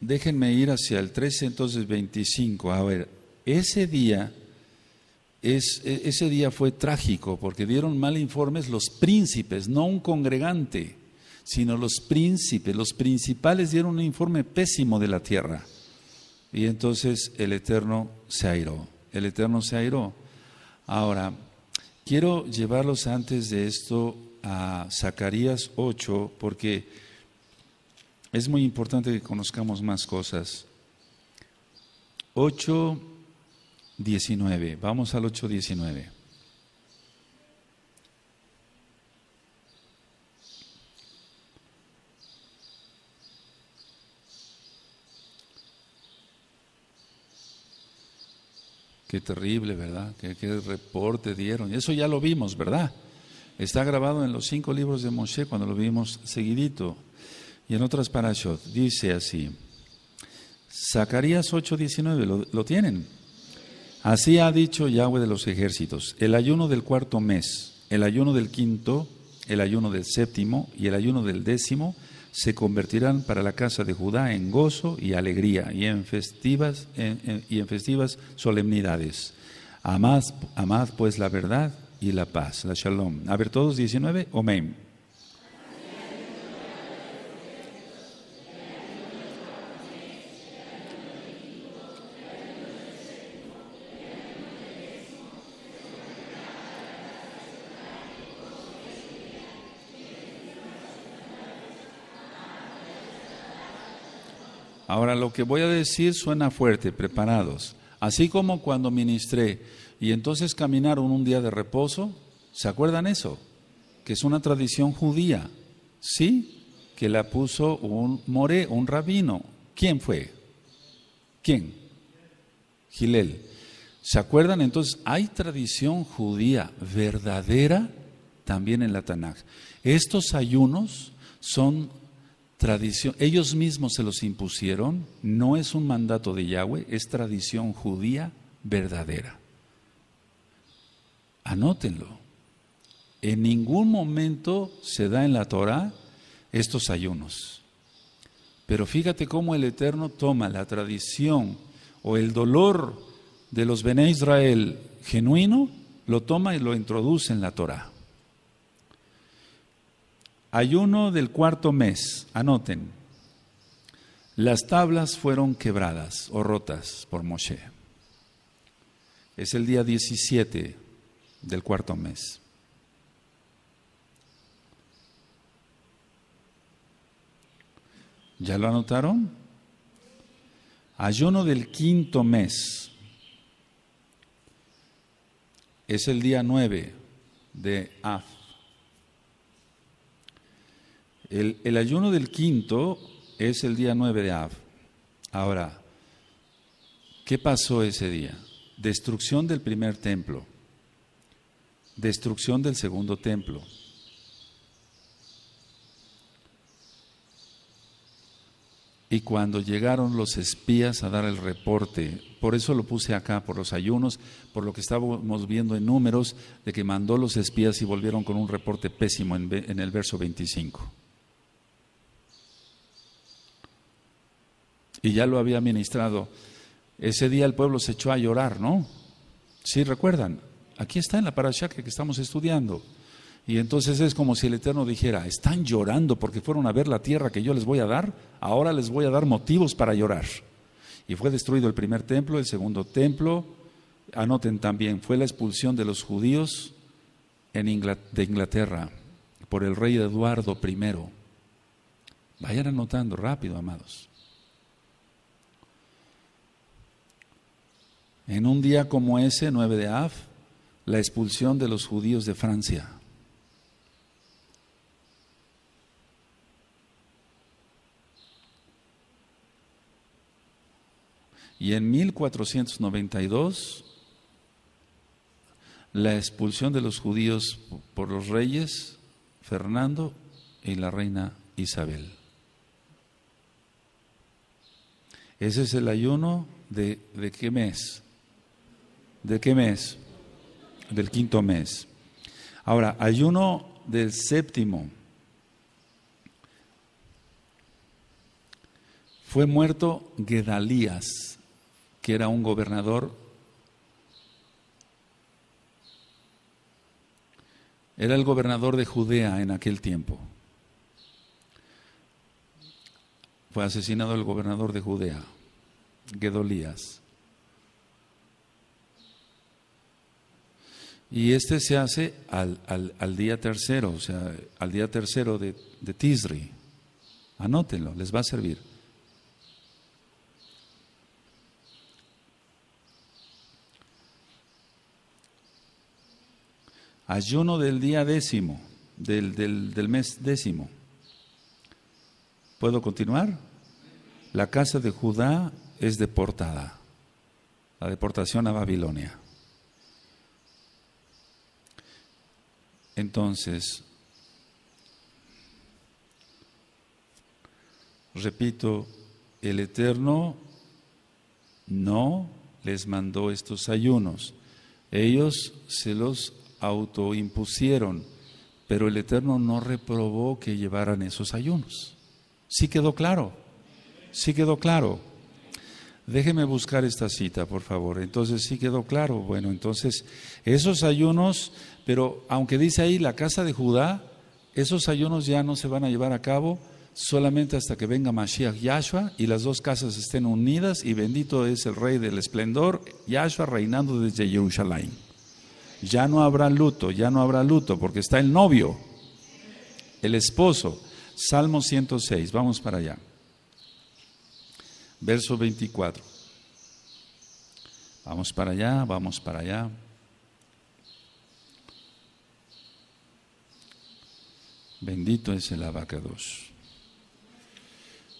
déjenme ir hacia el 13, entonces 25. A ver, ese día es, e, ese día fue trágico porque dieron mal informes los príncipes, no un congregante, sino los príncipes. Los principales dieron un informe pésimo de la tierra. Y entonces el Eterno se airó. El Eterno se airó. Ahora, quiero llevarlos antes de esto a Zacarías 8 porque es muy importante que conozcamos más cosas. 8 19. Vamos al 8.19. Qué terrible, ¿verdad? Qué, qué reporte dieron. Eso ya lo vimos, ¿verdad? Está grabado en los cinco libros de Moshe cuando lo vimos seguidito. Y en otras parashot dice así. Zacarías 8:19, ¿lo, ¿lo tienen? Así ha dicho Yahweh de los ejércitos, el ayuno del cuarto mes, el ayuno del quinto, el ayuno del séptimo y el ayuno del décimo se convertirán para la casa de Judá en gozo y alegría y en festivas, y en festivas solemnidades. Amad, amad pues la verdad y la paz, la shalom. A ver todos 19, amén. Ahora lo que voy a decir suena fuerte, preparados. Así como cuando ministré y entonces caminaron un día de reposo, ¿se acuerdan eso? Que es una tradición judía, ¿sí? Que la puso un more, un rabino. ¿Quién fue? ¿Quién? Gilel. ¿Se acuerdan? Entonces, hay tradición judía verdadera también en la Tanaj. Estos ayunos son tradición, ellos mismos se los impusieron, no es un mandato de Yahweh, es tradición judía verdadera. Anótenlo. En ningún momento se da en la Torah estos ayunos. Pero fíjate cómo el Eterno toma la tradición o el dolor de los Bene Israel genuino, lo toma y lo introduce en la Torah. Ayuno del cuarto mes, anoten. Las tablas fueron quebradas o rotas por Moshe. Es el día 17 del cuarto mes. ¿Ya lo anotaron? Ayuno del quinto mes. Es el día 9 de Af. El, ayuno del quinto es el día 9 de Av. Ahora, ¿qué pasó ese día? Destrucción del primer templo, destrucción del segundo templo. Y cuando llegaron los espías a dar el reporte, por eso lo puse acá, por los ayunos, por lo que estábamos viendo en números, de que mandó los espías y volvieron con un reporte pésimo en, el verso 25. y ya lo había ministrado. Ese día el pueblo se echó a llorar, ¿no? Sí, recuerdan, aquí está en la parasha que estamos estudiando. Y entonces es como si el Eterno dijera, están llorando porque fueron a ver la tierra que yo les voy a dar, ahora les voy a dar motivos para llorar. Y fue destruido el primer templo, el segundo templo, anoten también, fue la expulsión de los judíos en de Inglaterra por el rey Eduardo I. Vayan anotando rápido, amados. en un día como ese, 9 de af, la expulsión de los judíos de Francia. Y en 1492, la expulsión de los judíos por los reyes Fernando y la reina Isabel. Ese es el ayuno de, de qué mes? ¿De qué mes? Del quinto mes. Ahora, ayuno del séptimo. Fue muerto Gedalías, que era un gobernador. Era el gobernador de Judea en aquel tiempo. Fue asesinado el gobernador de Judea, Gedolías. Y este se hace al, al, al día tercero, o sea, al día tercero de, de Tisri. Anótenlo, les va a servir. Ayuno del día décimo, del, del, del mes décimo. ¿Puedo continuar? La casa de Judá es deportada. La deportación a Babilonia. Entonces, repito, el Eterno no les mandó estos ayunos. Ellos se los autoimpusieron, pero el Eterno no reprobó que llevaran esos ayunos. Sí quedó claro, sí quedó claro. Déjeme buscar esta cita, por favor. Entonces sí quedó claro. Bueno, entonces esos ayunos, pero aunque dice ahí la casa de Judá, esos ayunos ya no se van a llevar a cabo solamente hasta que venga Mashiach Yahshua y las dos casas estén unidas y bendito es el rey del esplendor, Yahshua reinando desde Jerusalén. Ya no habrá luto, ya no habrá luto porque está el novio, el esposo. Salmo 106, vamos para allá verso 24. Vamos para allá, vamos para allá. Bendito es el abacados.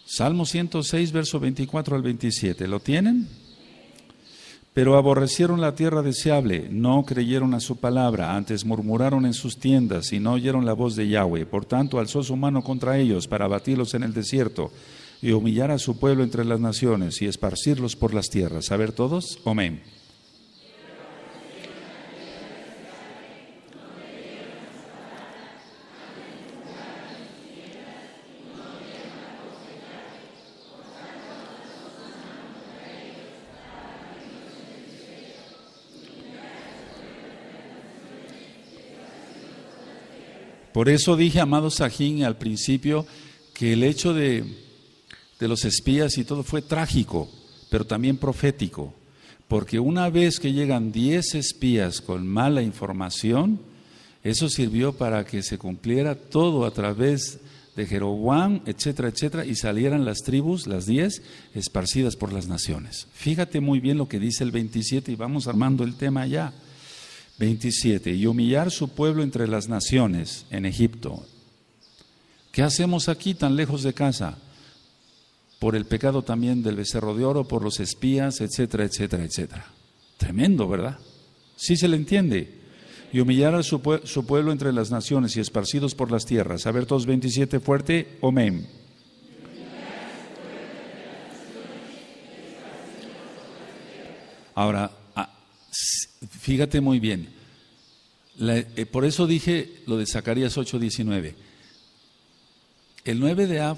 Salmo 106, verso 24 al 27. ¿Lo tienen? Pero aborrecieron la tierra deseable, no creyeron a su palabra, antes murmuraron en sus tiendas y no oyeron la voz de Yahweh. Por tanto, alzó su mano contra ellos para batirlos en el desierto y humillar a su pueblo entre las naciones y esparcirlos por las tierras. A ver todos, amén. Por eso dije, amado Sajín, al principio, que el hecho de de los espías y todo fue trágico, pero también profético, porque una vez que llegan diez espías con mala información, eso sirvió para que se cumpliera todo a través de Jeroboam, etcétera, etcétera, y salieran las tribus, las diez, esparcidas por las naciones. Fíjate muy bien lo que dice el 27 y vamos armando el tema ya. 27. Y humillar su pueblo entre las naciones en Egipto. ¿Qué hacemos aquí tan lejos de casa? por el pecado también del becerro de oro, por los espías, etcétera, etcétera, etcétera. Tremendo, ¿verdad? Sí se le entiende. Y humillar a su, pueblo entre las naciones y esparcidos por las tierras. A ver, todos 27 fuerte, Omen. Ahora, ah, fíjate muy bien. Eh, por eso dije lo de Zacarías 8:19. El 9 de Av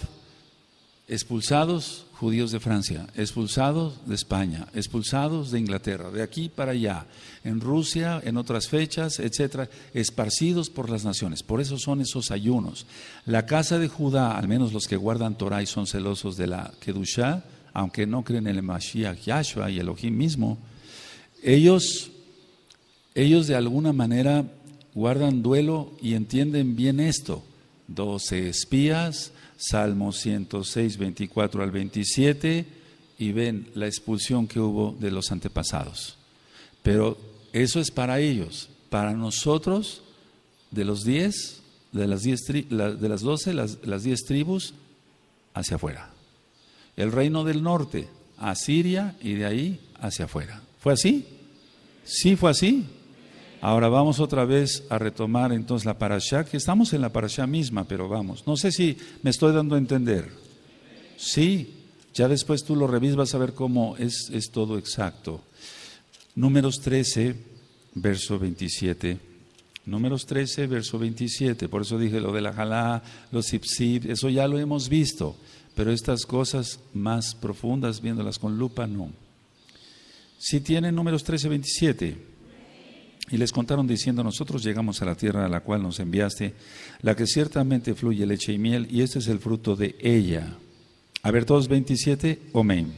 expulsados judíos de Francia, expulsados de España, expulsados de Inglaterra, de aquí para allá, en Rusia, en otras fechas, etcétera, esparcidos por las naciones. Por eso son esos ayunos. La casa de Judá, al menos los que guardan Torah y son celosos de la Kedushá, aunque no creen en el Mashiach, Yahshua y Elohim mismo, ellos, ellos de alguna manera guardan duelo y entienden bien esto. Doce espías, Salmo 106, 24 al 27, y ven la expulsión que hubo de los antepasados. Pero eso es para ellos. Para nosotros, de los 10, de las, 10 de las 12, las, las 10 tribus, hacia afuera. El reino del norte, a Siria y de ahí hacia afuera. ¿Fue así? Sí, fue así. Ahora vamos otra vez a retomar entonces la parashá, que estamos en la parashá misma, pero vamos. No sé si me estoy dando a entender. Sí, ya después tú lo revisas, vas a ver cómo es, todo exacto. Números 13, verso 27. Números 13, verso 27. Por eso dije lo de la jalá, los ipsib, eso ya lo hemos visto. Pero estas cosas más profundas, viéndolas con lupa, no. Si sí tiene números 13, 27. Y les contaron diciendo, nosotros llegamos a la tierra a la cual nos enviaste, la que ciertamente fluye leche y miel, y este es el fruto de ella. A ver, todos 27, amén.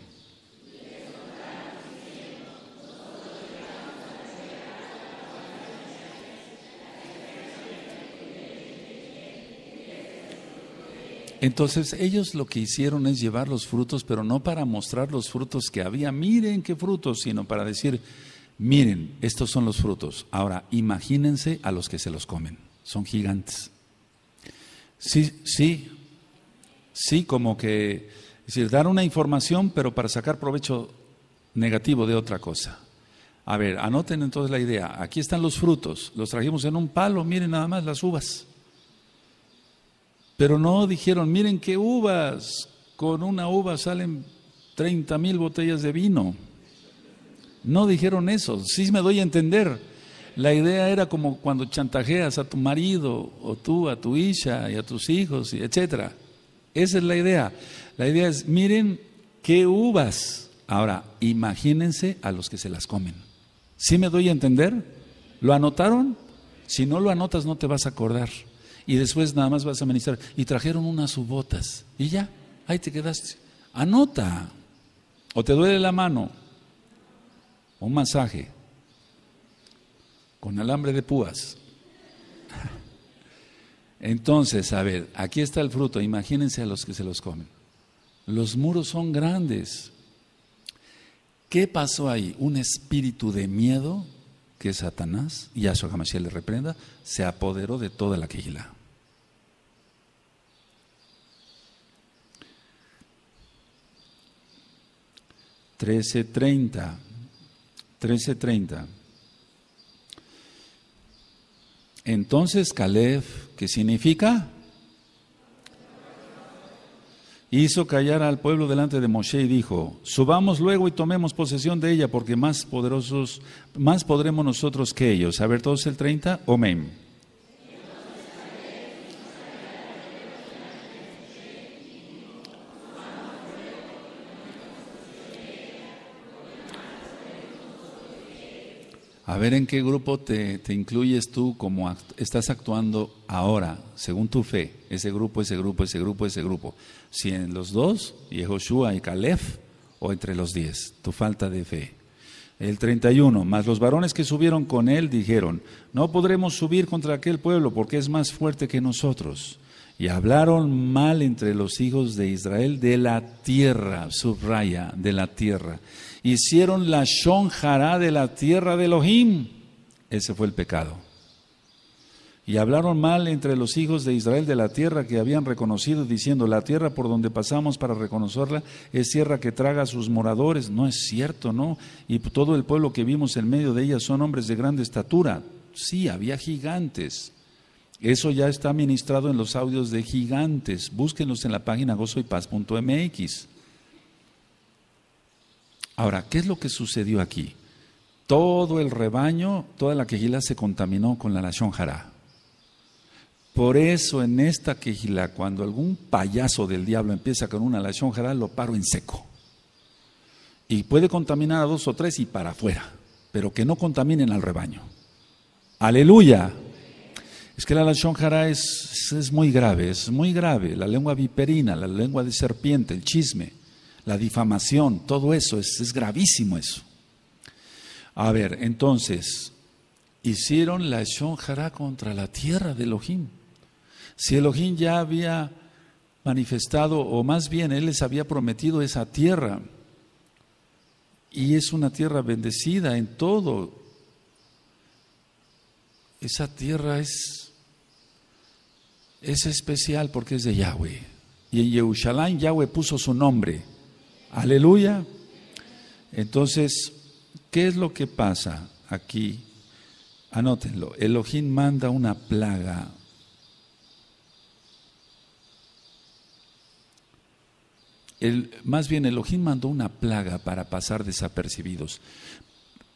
Entonces ellos lo que hicieron es llevar los frutos, pero no para mostrar los frutos que había, miren qué frutos, sino para decir, Miren, estos son los frutos. Ahora, imagínense a los que se los comen. Son gigantes. Sí, sí, sí, como que, es decir, dar una información, pero para sacar provecho negativo de otra cosa. A ver, anoten entonces la idea. Aquí están los frutos. Los trajimos en un palo, miren nada más las uvas. Pero no dijeron, miren qué uvas. Con una uva salen 30 mil botellas de vino. No dijeron eso, sí me doy a entender. La idea era como cuando chantajeas a tu marido o tú, a tu hija y a tus hijos, etcétera, Esa es la idea. La idea es, miren qué uvas. Ahora, imagínense a los que se las comen. ¿Sí me doy a entender? ¿Lo anotaron? Si no lo anotas no te vas a acordar. Y después nada más vas a administrar Y trajeron unas ubotas Y ya, ahí te quedaste. Anota. O te duele la mano un masaje con alambre de púas. Entonces, a ver, aquí está el fruto, imagínense a los que se los comen. Los muros son grandes. ¿Qué pasó ahí? Un espíritu de miedo, que es Satanás, y a su le reprenda, se apoderó de toda la quejila. Trece treinta. 13:30. Entonces Caleb, ¿qué significa? Hizo callar al pueblo delante de Moshe y dijo, subamos luego y tomemos posesión de ella, porque más poderosos, más podremos nosotros que ellos. A ver, todos el 30, amén. A ver en qué grupo te, incluyes tú como estás actuando ahora, según tu fe. Ese grupo, ese grupo, ese grupo, ese grupo. Si en los dos, Yehoshua y Caleb, o entre los diez, tu falta de fe. El 31, más los varones que subieron con él dijeron, no podremos subir contra aquel pueblo porque es más fuerte que nosotros. Y hablaron mal entre los hijos de Israel de la tierra, subraya, de la tierra hicieron la shonjará de la tierra de Elohim. Ese fue el pecado. Y hablaron mal entre los hijos de Israel de la tierra que habían reconocido, diciendo, la tierra por donde pasamos para reconocerla es tierra que traga a sus moradores. No es cierto, ¿no? Y todo el pueblo que vimos en medio de ella son hombres de grande estatura. Sí, había gigantes. Eso ya está ministrado en los audios de gigantes. Búsquenlos en la página gozoypaz.mx. Ahora, ¿qué es lo que sucedió aquí? Todo el rebaño, toda la quejila se contaminó con la Lashon jara. Por eso en esta quejila, cuando algún payaso del diablo empieza con una Lashon jara, lo paro en seco. Y puede contaminar a dos o tres y para afuera, pero que no contaminen al rebaño. Aleluya. Es que la Lashon jara es muy grave, es muy grave. La lengua viperina, la lengua de serpiente, el chisme la difamación, todo eso, es, gravísimo eso. A ver, entonces, hicieron la Shonjara contra la tierra de Elohim. Si Elohim ya había manifestado, o más bien él les había prometido esa tierra, y es una tierra bendecida en todo, esa tierra es, es especial porque es de Yahweh. Y en Yehushalayim Yahweh puso su nombre. Aleluya. Entonces, ¿qué es lo que pasa aquí? Anótenlo. Elohim manda una plaga. más bien, Elohim mandó una plaga para pasar desapercibidos.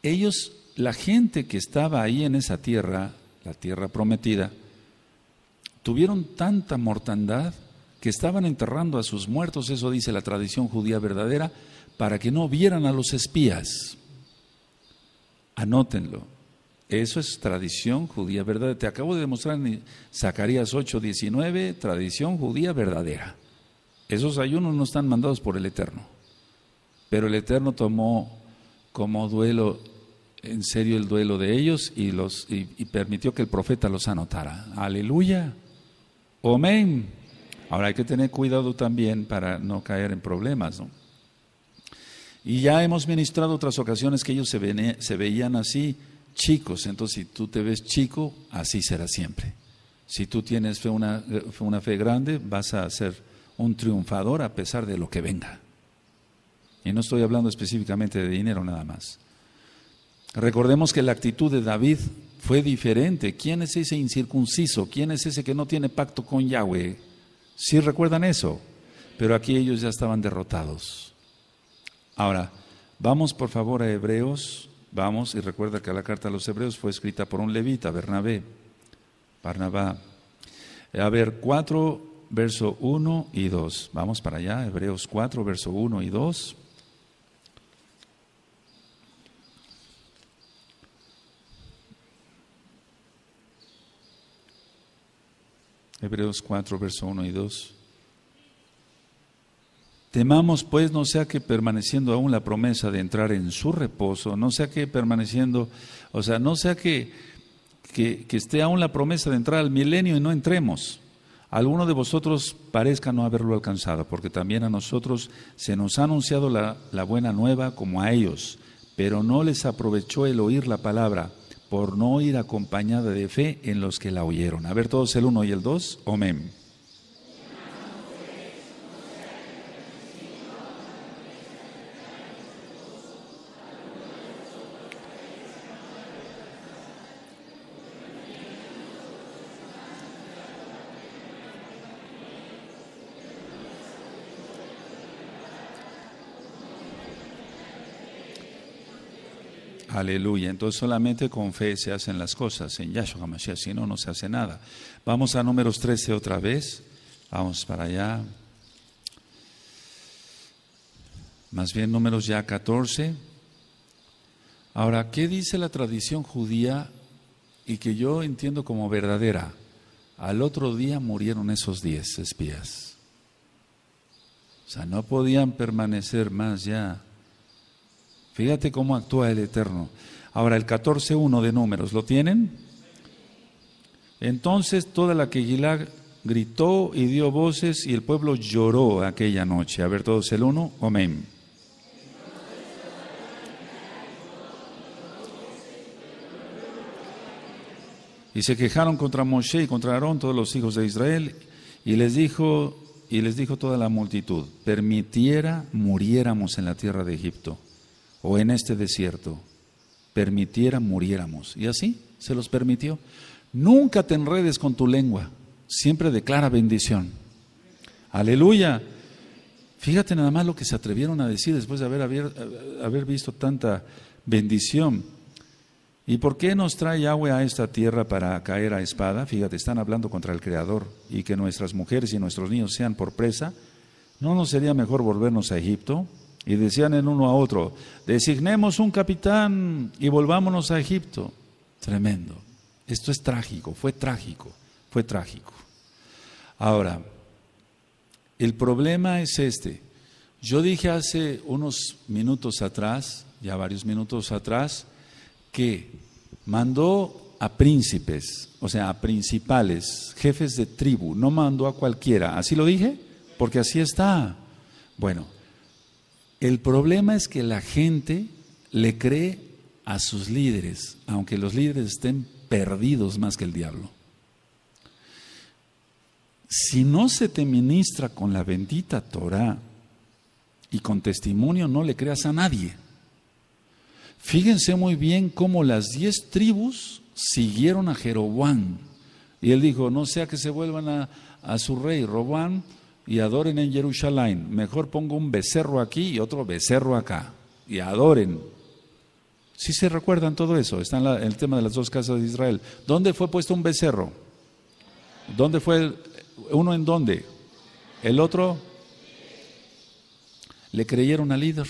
Ellos, la gente que estaba ahí en esa tierra, la tierra prometida, tuvieron tanta mortandad que estaban enterrando a sus muertos, eso dice la tradición judía verdadera, para que no vieran a los espías. Anótenlo. Eso es tradición judía verdadera. Te acabo de demostrar en Zacarías 8, tradición judía verdadera. Esos ayunos no están mandados por el Eterno. Pero el Eterno tomó como duelo en serio el duelo de ellos y, los, y permitió que el profeta los anotara. Aleluya. Amén. Ahora hay que tener cuidado también para no caer en problemas, Y ya hemos ministrado otras ocasiones que ellos se, veían así, chicos. Entonces, si tú te ves chico, así será siempre. Si tú tienes fe, una fe grande, vas a ser un triunfador a pesar de lo que venga. Y no estoy hablando específicamente de dinero nada más. Recordemos que la actitud de David fue diferente. ¿Quién es ese incircunciso? ¿Quién es ese que no tiene pacto con Yahweh? ¿Sí recuerdan eso? Pero aquí ellos ya estaban derrotados. Ahora, vamos por favor a Hebreos, vamos y recuerda que la carta a los Hebreos fue escrita por un levita, Bernabé. Barnabá. A ver, 4, verso 1 y 2. Vamos para allá, Hebreos 4, verso 1 y 2. Hebreos 4, verso 1 y 2. Temamos pues, no sea que permaneciendo aún la promesa de entrar en su reposo, no sea que permaneciendo, o sea, no sea que, que, esté aún la promesa de entrar al milenio y no entremos. Alguno de vosotros parezca no haberlo alcanzado, porque también a nosotros se nos ha anunciado la, la buena nueva como a ellos, pero no les aprovechó el oír la palabra por no ir acompañada de fe en los que la oyeron. A ver todos el 1 y el 2, amén. Aleluya. Entonces solamente con fe se hacen las cosas. En Yahshua Mashiach, si no, no se hace nada. Vamos a números 13 otra vez. Vamos para allá. Más bien números ya 14. Ahora, ¿qué dice la tradición judía y que yo entiendo como verdadera? Al otro día murieron esos diez espías. O sea, no podían permanecer más ya Fíjate cómo actúa el Eterno. Ahora, el 14.1 de números, ¿lo tienen? Entonces toda la Gilad gritó y dio voces y el pueblo lloró aquella noche. A ver todos el 1, amén. Y se quejaron contra Moshe y contra Aarón todos los hijos de Israel y les dijo y les dijo toda la multitud, permitiera muriéramos en la tierra de Egipto o en este desierto permitiera muriéramos. Y así se los permitió. Nunca te enredes con tu lengua, siempre declara bendición. Aleluya. Fíjate nada más lo que se atrevieron a decir después de haber, haber, eh, visto tanta bendición. ¿Y por qué nos trae Yahweh a esta tierra para caer a espada? Fíjate, están hablando contra el Creador y que nuestras mujeres y nuestros niños sean por presa. ¿No nos sería mejor volvernos a Egipto? Y decían en uno a otro, designemos un capitán y volvámonos a Egipto. Tremendo. Esto es trágico, fue trágico, fue trágico. Ahora, el problema es este. Yo dije hace unos minutos atrás, ya varios minutos atrás, que mandó a príncipes, o sea, a principales, jefes de tribu, no mandó a cualquiera. ¿Así lo dije? Porque así está. Bueno, el problema es que la gente le cree a sus líderes, aunque los líderes estén perdidos más que el diablo. Si no se te ministra con la bendita Torah y con testimonio, no le creas a nadie. Fíjense muy bien cómo las diez tribus siguieron a Jeroboam. Y él dijo, no sea que se vuelvan a, su rey. Roboam y adoren en Jerusalén. Mejor pongo un becerro aquí y otro becerro acá y adoren. Si se recuerdan todo eso, está en, el tema de las dos casas de Israel. ¿Dónde fue puesto un becerro? ¿Dónde fue uno en dónde? El otro le creyeron al líder.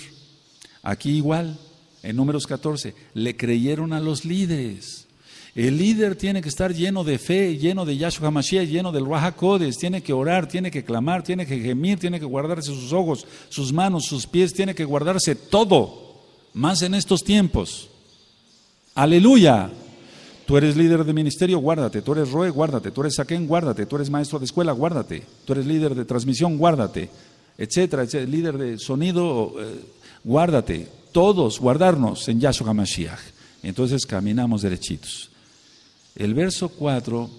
Aquí igual, en números 14, le creyeron a los líderes. El líder tiene que estar lleno de fe, lleno de Yahshua Hamashiach, lleno del Rahakodes, tiene que orar, tiene que clamar, tiene que gemir, tiene que guardarse sus ojos, sus manos, sus pies, tiene que guardarse todo, más en estos tiempos. Aleluya. Tú eres líder de ministerio, guárdate. Tú eres Roe, guárdate. Tú eres Saquén, guárdate. Tú eres maestro de escuela, guárdate. Tú eres líder de transmisión, guárdate. Etcétera, etcétera. Líder de sonido, eh, guárdate. Todos guardarnos en Yashua Hamashiach. Entonces caminamos derechitos. El verso 4,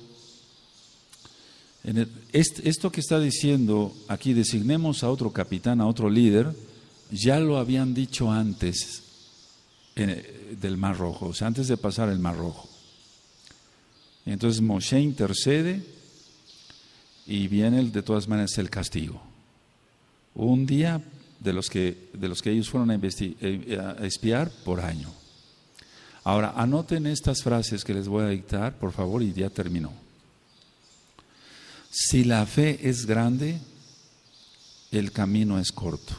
esto que está diciendo aquí, designemos a otro capitán, a otro líder, ya lo habían dicho antes eh, del Mar Rojo, o sea, antes de pasar el Mar Rojo. Entonces Moshe intercede y viene el, de todas maneras el castigo. Un día de los que, de los que ellos fueron a, eh, a espiar por año. Ahora, anoten estas frases que les voy a dictar, por favor, y ya terminó. Si la fe es grande, el camino es corto.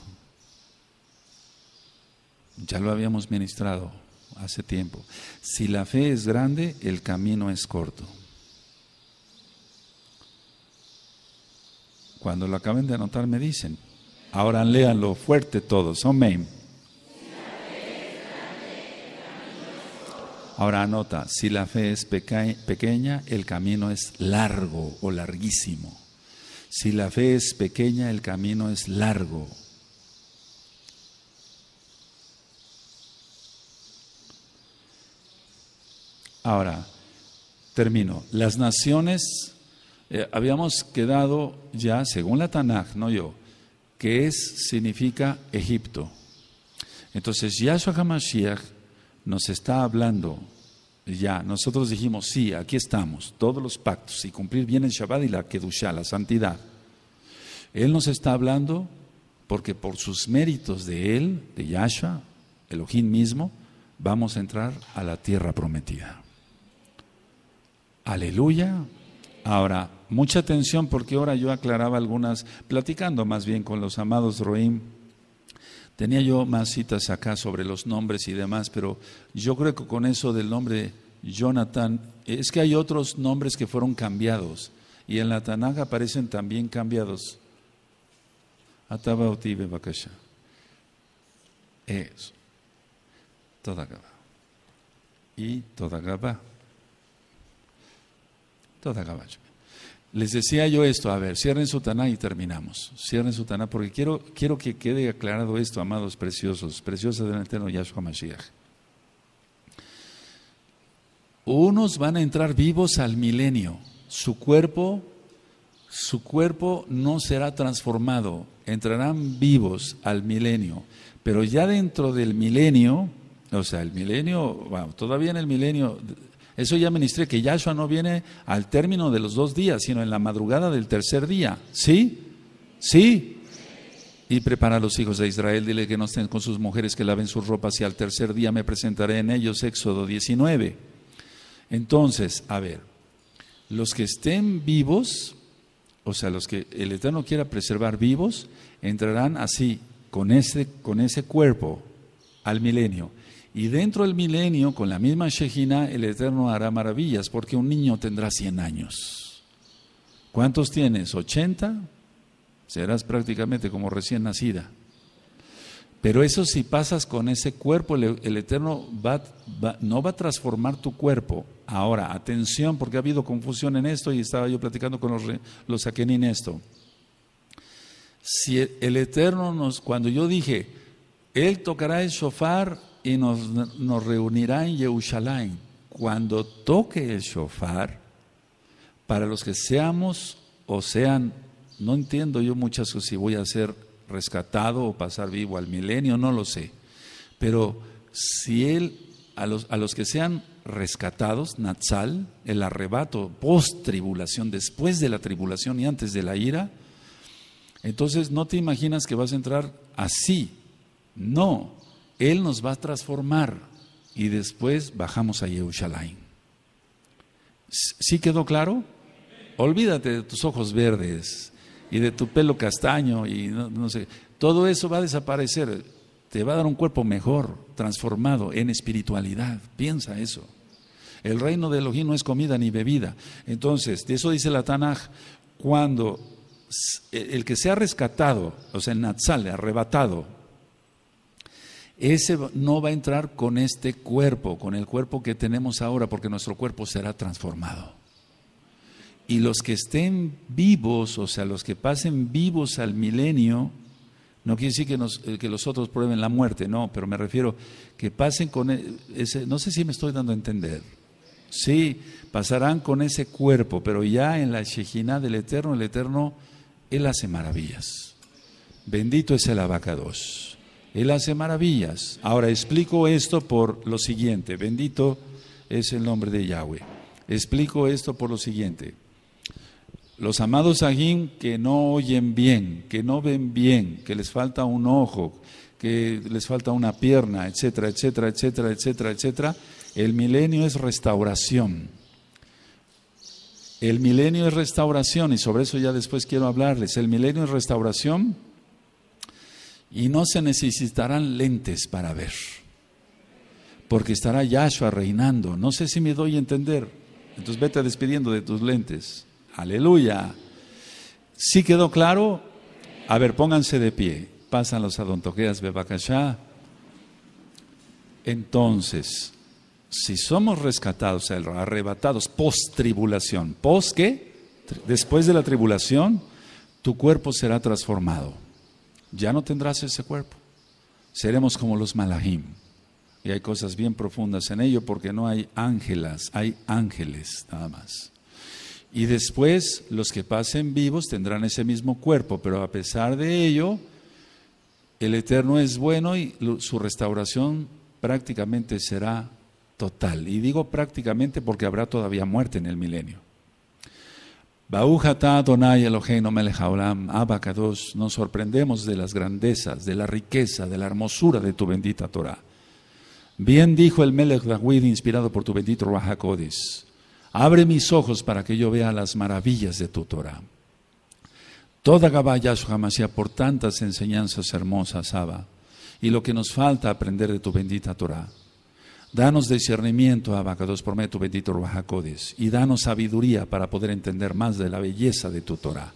Ya lo habíamos ministrado hace tiempo. Si la fe es grande, el camino es corto. Cuando lo acaben de anotar me dicen. Ahora léanlo fuerte todos. Amén. Ahora anota, si la fe es pequeña, el camino es largo o larguísimo. Si la fe es pequeña, el camino es largo. Ahora, termino. Las naciones, eh, habíamos quedado ya, según la Tanaj, no yo, que es, significa Egipto. Entonces, Yahshua HaMashiach nos está hablando ya, nosotros dijimos, sí, aquí estamos, todos los pactos, y cumplir bien el Shabbat y la Kedushá, la santidad. Él nos está hablando porque por sus méritos de Él, de Yahshua, Elohim mismo, vamos a entrar a la tierra prometida. Aleluya. Ahora, mucha atención porque ahora yo aclaraba algunas, platicando más bien con los amados Roim, Tenía yo más citas acá sobre los nombres y demás, pero yo creo que con eso del nombre Jonathan, es que hay otros nombres que fueron cambiados y en la Tanaga aparecen también cambiados. Bakasha. Eso. Todagaba. Y Todagaba. Todagaba. Les decía yo esto, a ver, cierren su taná y terminamos. Cierren su taná porque quiero, quiero que quede aclarado esto, amados preciosos, preciosos del eterno, Yahshua Mashiach. Unos van a entrar vivos al milenio. Su cuerpo, su cuerpo no será transformado. Entrarán vivos al milenio. Pero ya dentro del milenio, o sea, el milenio, todavía en el milenio eso ya ministré, que Yahshua no viene al término de los dos días, sino en la madrugada del tercer día. ¿Sí? ¿Sí? Y prepara a los hijos de Israel, dile que no estén con sus mujeres, que laven sus ropas y al tercer día me presentaré en ellos, Éxodo 19. Entonces, a ver, los que estén vivos, o sea, los que el Eterno quiera preservar vivos, entrarán así, con ese, con ese cuerpo, al milenio. Y dentro del milenio, con la misma Shejina, el Eterno hará maravillas, porque un niño tendrá 100 años. ¿Cuántos tienes? ¿80? Serás prácticamente como recién nacida. Pero eso si pasas con ese cuerpo, el, Eterno no va a transformar tu cuerpo. Ahora, atención, porque ha habido confusión en esto y estaba yo platicando con los, los Akenin esto. Si el, Eterno nos, cuando yo dije, Él tocará el shofar y nos, reunirá en Jerusalén cuando toque el shofar, para los que seamos o sean, no entiendo yo muchas si voy a ser rescatado o pasar vivo al milenio, no lo sé, pero si él, a los, a los que sean rescatados, Natsal, el arrebato post-tribulación, después de la tribulación y antes de la ira, entonces no te imaginas que vas a entrar así, no, él nos va a transformar y después bajamos a Yerushalayim. ¿Sí quedó claro? Olvídate de tus ojos verdes y de tu pelo castaño y no, sé. Todo eso va a desaparecer. Te va a dar un cuerpo mejor, transformado en espiritualidad. Piensa eso. El reino de Elohim no es comida ni bebida. Entonces, de eso dice la Tanaj, cuando e, el que se ha rescatado, o sea, el Natsal, arrebatado, ese no va a entrar con este cuerpo, con el cuerpo que tenemos ahora, porque nuestro cuerpo será transformado. Y los que estén vivos, o sea, los que pasen vivos al milenio, no quiere decir que, eh, los otros prueben la muerte, no, pero me refiero que pasen con e, ese, no sé si me estoy dando a entender. Sí, pasarán con ese cuerpo, pero ya en la Shejina del Eterno, el Eterno, Él hace maravillas. Bendito es el abacados. Él hace maravillas. Ahora explico esto por lo siguiente. Bendito es el nombre de Yahweh. Explico esto por lo siguiente. Los amados ajín que no oyen bien, que no ven bien, que les falta un ojo, que les falta una pierna, etcétera, etcétera, etcétera, etcétera, etcétera, el milenio es restauración. El milenio es restauración y sobre eso ya después quiero hablarles. El milenio es restauración y no se necesitarán lentes para ver, porque estará Yahshua reinando. No sé si me doy a entender. Entonces vete despidiendo de tus lentes. Aleluya. ¿Sí quedó claro? A ver, pónganse de pie. Pasan los adontoqueas bebacashá. Entonces, si somos rescatados, arrebatados, post tribulación, post qué? Después de la tribulación, tu cuerpo será transformado ya no tendrás ese cuerpo. Seremos como los malahim. Y hay cosas bien profundas en ello porque no hay ángelas, hay ángeles nada más. Y después los que pasen vivos tendrán ese mismo cuerpo, pero a pesar de ello, el Eterno es bueno y su restauración prácticamente será total. Y digo prácticamente porque habrá todavía muerte en el milenio. Baújata Donai Eloheinu Melejaolam, nos sorprendemos de las grandezas, de la riqueza, de la hermosura de tu bendita Torah. Bien dijo el Melech David, inspirado por tu bendito Rahakodis. abre mis ojos para que yo vea las maravillas de tu Torah. Toda Gabayashu Hamasía por tantas enseñanzas hermosas, Abba, y lo que nos falta aprender de tu bendita Torah. Danos discernimiento, abacados, prometo, bendito Ruajacodes, y danos sabiduría para poder entender más de la belleza de tu Torah.